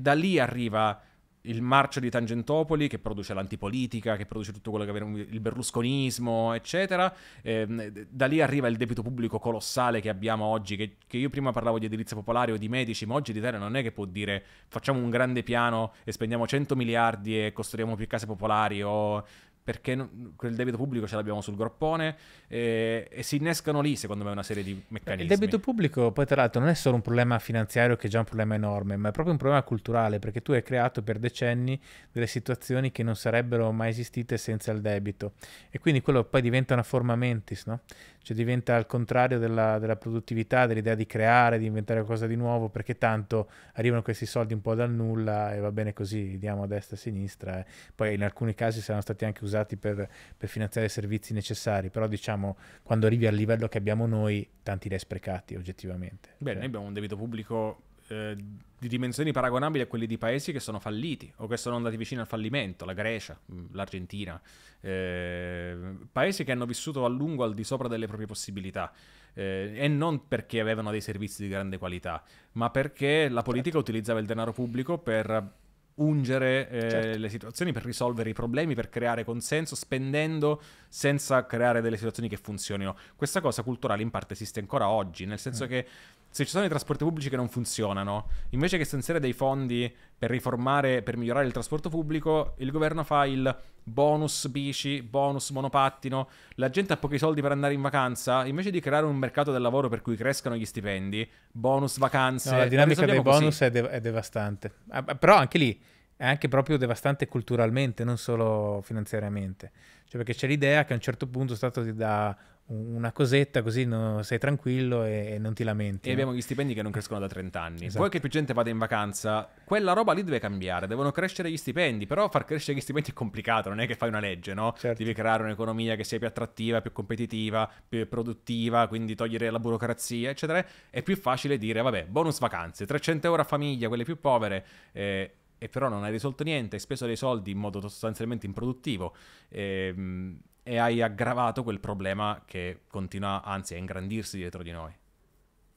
Speaker 1: Da lì arriva il marcio di Tangentopoli che produce l'antipolitica, che produce tutto quello che aveva il berlusconismo, eccetera. E, ehm, da lì arriva il debito pubblico colossale che abbiamo oggi, che, che io prima parlavo di edilizia popolare o di medici, ma oggi l'Italia non è che può dire facciamo un grande piano e spendiamo 100 miliardi e costruiamo più case popolari o perché non, quel debito pubblico ce l'abbiamo sul groppone eh, e si innescano lì secondo me una serie di
Speaker 2: meccanismi. Il debito pubblico poi tra l'altro non è solo un problema finanziario che è già un problema enorme, ma è proprio un problema culturale perché tu hai creato per decenni delle situazioni che non sarebbero mai esistite senza il debito e quindi quello poi diventa una forma mentis, no? Cioè diventa al contrario della, della produttività, dell'idea di creare, di inventare qualcosa di nuovo, perché tanto arrivano questi soldi un po' dal nulla e va bene così, diamo a destra e a sinistra. Eh. Poi in alcuni casi saranno stati anche usati per, per finanziare i servizi necessari, però diciamo quando arrivi al livello che abbiamo noi, tanti l'hai sprecati oggettivamente.
Speaker 1: Beh, cioè. noi abbiamo un debito pubblico eh, di dimensioni paragonabili a quelli di paesi che sono falliti o che sono andati vicino al fallimento, la Grecia, mm, l'Argentina, eh, paesi che hanno vissuto a lungo al di sopra delle proprie possibilità. Eh, e non perché avevano dei servizi di grande qualità, ma perché la politica certo. utilizzava il denaro pubblico per ungere eh, certo. le situazioni, per risolvere i problemi, per creare consenso, spendendo senza creare delle situazioni che funzionino. Questa cosa culturale in parte esiste ancora oggi, nel senso mm. che se ci sono i trasporti pubblici che non funzionano, invece che stanziare dei fondi per riformare, per migliorare il trasporto pubblico, il governo fa il bonus bici, bonus monopattino, la gente ha pochi soldi per andare in vacanza, invece di creare un mercato del lavoro per cui crescano gli stipendi, bonus vacanze. No, la dinamica dei bonus
Speaker 2: è, de- è, devastante. Ah, ah, però anche lì è anche proprio devastante culturalmente, non solo finanziariamente. Cioè perché c'è l'idea che a un certo punto è stato da una cosetta così no, sei tranquillo e, e, non ti lamenti. E abbiamo
Speaker 1: gli stipendi che non crescono da 30 anni. Esatto. Poi che più gente vada in vacanza, quella roba lì deve cambiare, devono crescere gli stipendi, però far crescere gli stipendi è complicato, non è che fai una legge, no? Certo. Devi creare un'economia che sia più attrattiva, più competitiva, più produttiva, quindi togliere la burocrazia, eccetera. È più facile dire, vabbè, bonus vacanze, 300 euro a famiglia, quelle più povere. Eh, e però non hai risolto niente, hai speso dei soldi in modo sostanzialmente improduttivo. Ehm e hai aggravato quel problema che continua, anzi, a ingrandirsi dietro di noi.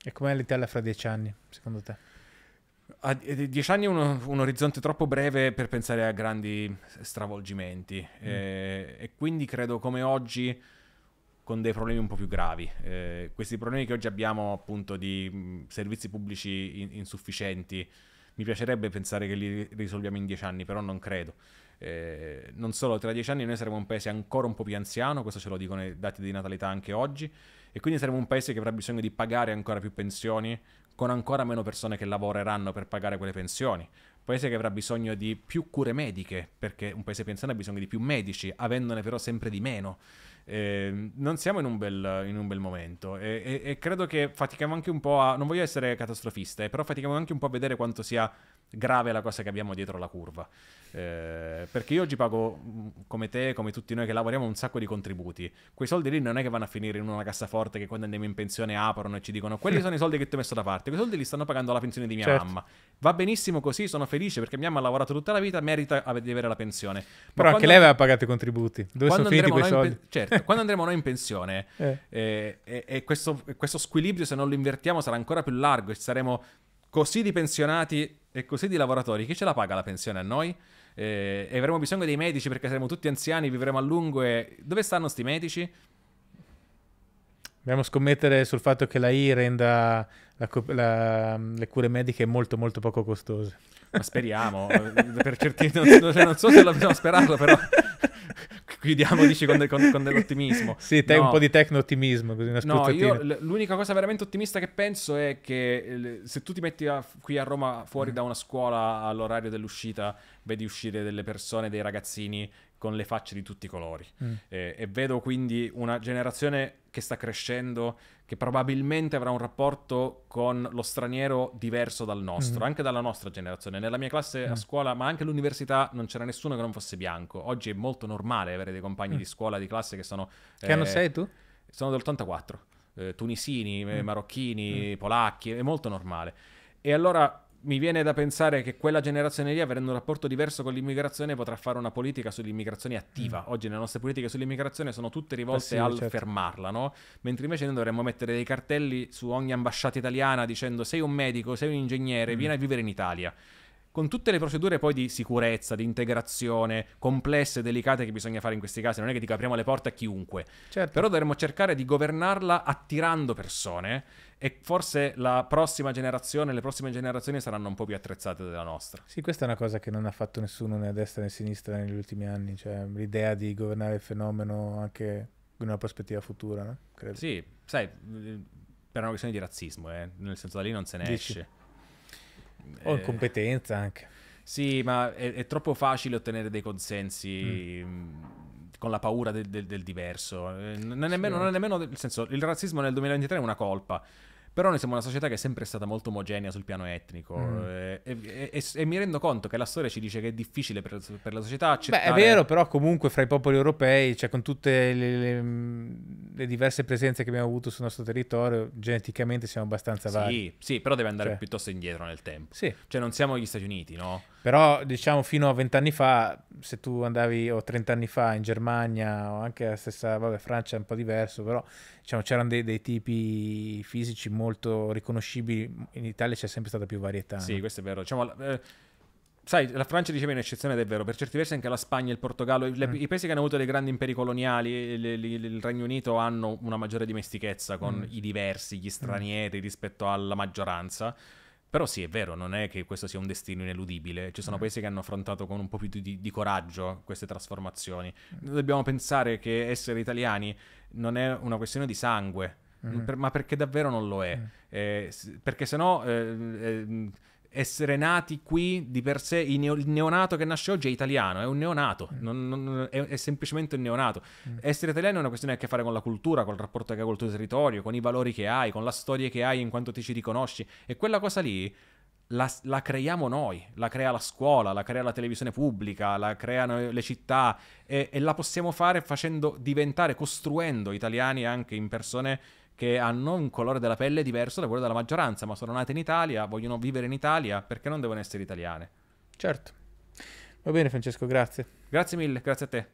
Speaker 2: E com'è l'Italia fra dieci anni, secondo te? A eh, dieci anni è uno, un orizzonte troppo
Speaker 1: breve per pensare a grandi stravolgimenti mm. eh, e quindi credo come oggi con dei problemi un po' più gravi. Eh, questi problemi che oggi abbiamo appunto di mm, servizi pubblici in- insufficienti, mi piacerebbe pensare che li risolviamo in dieci anni, però non credo eh, non solo tra dieci anni noi saremo un paese ancora un po' più anziano, questo ce lo dicono i dati di natalità anche oggi, e quindi saremo un paese che avrà bisogno di pagare ancora più pensioni, con ancora meno persone che lavoreranno per pagare quelle pensioni. Un paese che avrà bisogno di più cure mediche, perché un paese pensione ha bisogno di più medici, avendone però sempre di meno. Eh, non siamo in un bel, in un bel momento e, e, e, credo che fatichiamo anche un po' a... Non voglio essere catastrofista, eh, però fatichiamo anche un po' a vedere quanto sia grave la cosa che abbiamo dietro la curva. Eh, perché io oggi pago, mm, come te, come tutti noi che lavoriamo, un sacco di contributi. Quei soldi lì non è che vanno a finire in una cassaforte che quando andiamo in pensione aprono e ci dicono quelli sono i soldi che ti ho messo da parte, quei soldi li stanno pagando la pensione di mia certo. mamma. Va benissimo così, sono felice perché mia mamma ha lavorato tutta la vita, merita di avere la pensione. Ma Però quando, anche lei aveva
Speaker 2: pagato i contributi. Dove sono finiti quei soldi?
Speaker 1: Pe- certo, <laughs> quando andremo noi in pensione e eh. eh, questo, questo squilibrio, se non lo invertiamo, sarà ancora più largo e saremo così di pensionati e così di lavoratori, chi ce la paga la pensione a noi? Eh, e avremo bisogno dei medici perché saremo tutti anziani, vivremo a lungo e... Dove stanno sti medici?
Speaker 2: Dobbiamo scommettere sul fatto che la I renda la, la, le cure mediche molto molto poco costose. Ma speriamo, <laughs> per certi... non, non so se dobbiamo sperarlo però <laughs> chiudiamo con, con, con, dell'ottimismo. <laughs> Sì, te no. un po' di tecno-ottimismo, No, io,
Speaker 1: l'unica cosa veramente ottimista che penso è che se tu ti metti a, qui a Roma fuori mm. da una scuola all'orario dell'uscita, vedi uscire delle persone, dei ragazzini con le facce di tutti i colori. Mm. Eh, e vedo quindi una generazione che sta crescendo, che probabilmente avrà un rapporto con lo straniero diverso dal nostro, mm. anche dalla nostra generazione. Nella mia classe mm. a scuola, ma anche all'università, non c'era nessuno che non fosse bianco. Oggi è molto normale avere dei compagni mm. di scuola, di classe che sono... Che eh, anno sei tu? Sono dell'84. Eh, tunisini, mm. marocchini, mm. polacchi, è molto normale. E allora mi viene da pensare che quella generazione lì, avendo un rapporto diverso con l'immigrazione, potrà fare una politica sull'immigrazione attiva. Mm. Oggi le nostre politiche sull'immigrazione sono tutte rivolte eh al certo. fermarla, no? Mentre invece noi dovremmo mettere dei cartelli su ogni ambasciata italiana dicendo sei un medico, sei un ingegnere, mm. vieni a vivere in Italia con tutte le procedure poi di sicurezza, di integrazione, complesse, e delicate che bisogna fare in questi casi, non è che dico apriamo le porte a chiunque, certo. però dovremmo cercare di governarla attirando persone e forse la prossima generazione, le prossime generazioni saranno un po' più attrezzate della nostra.
Speaker 2: Sì, questa è una cosa che non ha fatto nessuno né a destra né a sinistra negli ultimi anni, cioè l'idea di governare il fenomeno anche in una prospettiva futura, no?
Speaker 1: Credo. Sì, sai, per una questione di razzismo, eh? nel senso da lì non se ne Dici. esce o
Speaker 2: incompetenza anche.
Speaker 1: Sì, ma è, è, troppo facile ottenere dei consensi. Mm. mm con la paura del, del, del diverso, eh, non è, nemmeno, sì. non è nemmeno. Nel senso, il razzismo nel 2023 è una colpa. Però noi siamo una società che è sempre stata molto omogenea sul piano etnico mm. Eh, e, e, e, e, mi rendo conto che la storia ci dice che è difficile per, per la società accettare... Beh, è vero,
Speaker 2: però comunque fra i popoli europei, cioè con tutte le, le, le diverse presenze che abbiamo avuto sul nostro territorio, geneticamente siamo abbastanza vari. Sì, sì però deve andare cioè.
Speaker 1: piuttosto indietro nel tempo. Sì. Cioè non siamo gli Stati Uniti, no?
Speaker 2: Però diciamo fino a vent'anni fa, se tu andavi o trent'anni fa in Germania o anche la stessa, vabbè Francia è un po' diverso, però diciamo, c'erano dei, dei, tipi fisici molto riconoscibili, in Italia c'è sempre stata più varietà. Sì, no? questo è vero. Diciamo, eh, sai, la Francia diceva
Speaker 1: un'eccezione ed è vero, per certi versi anche la Spagna, il Portogallo, le, mm. i paesi che hanno avuto dei grandi imperi coloniali, le, le, il Regno Unito hanno una maggiore dimestichezza con mm. i diversi, gli mm. stranieri mm. rispetto alla maggioranza. Però sì, è vero, non è che questo sia un destino ineludibile. Ci sono mm. paesi che hanno affrontato con un po' più di, di coraggio queste trasformazioni. Noi dobbiamo pensare che essere italiani non è una questione di sangue, mm. per, ma perché davvero non lo è. Mm. Eh, perché sennò... Eh, eh essere nati qui di per sé, il, neo, il, neonato che nasce oggi è italiano, è un neonato, mm. non, non, è, è, semplicemente un neonato. Mm. Essere italiano è una questione che ha a che fare con la cultura, col rapporto che hai col tuo territorio, con i valori che hai, con la storia che hai in quanto ti ci riconosci. E quella cosa lì la, la creiamo noi, la crea la scuola, la crea la televisione pubblica, la creano le città e, e la possiamo fare facendo diventare, costruendo italiani anche in persone che hanno un colore della pelle diverso da quello della maggioranza, ma sono nate in Italia, vogliono vivere in Italia, perché non devono essere italiane?
Speaker 2: Certo. Va bene Francesco, grazie. Grazie mille, grazie a te.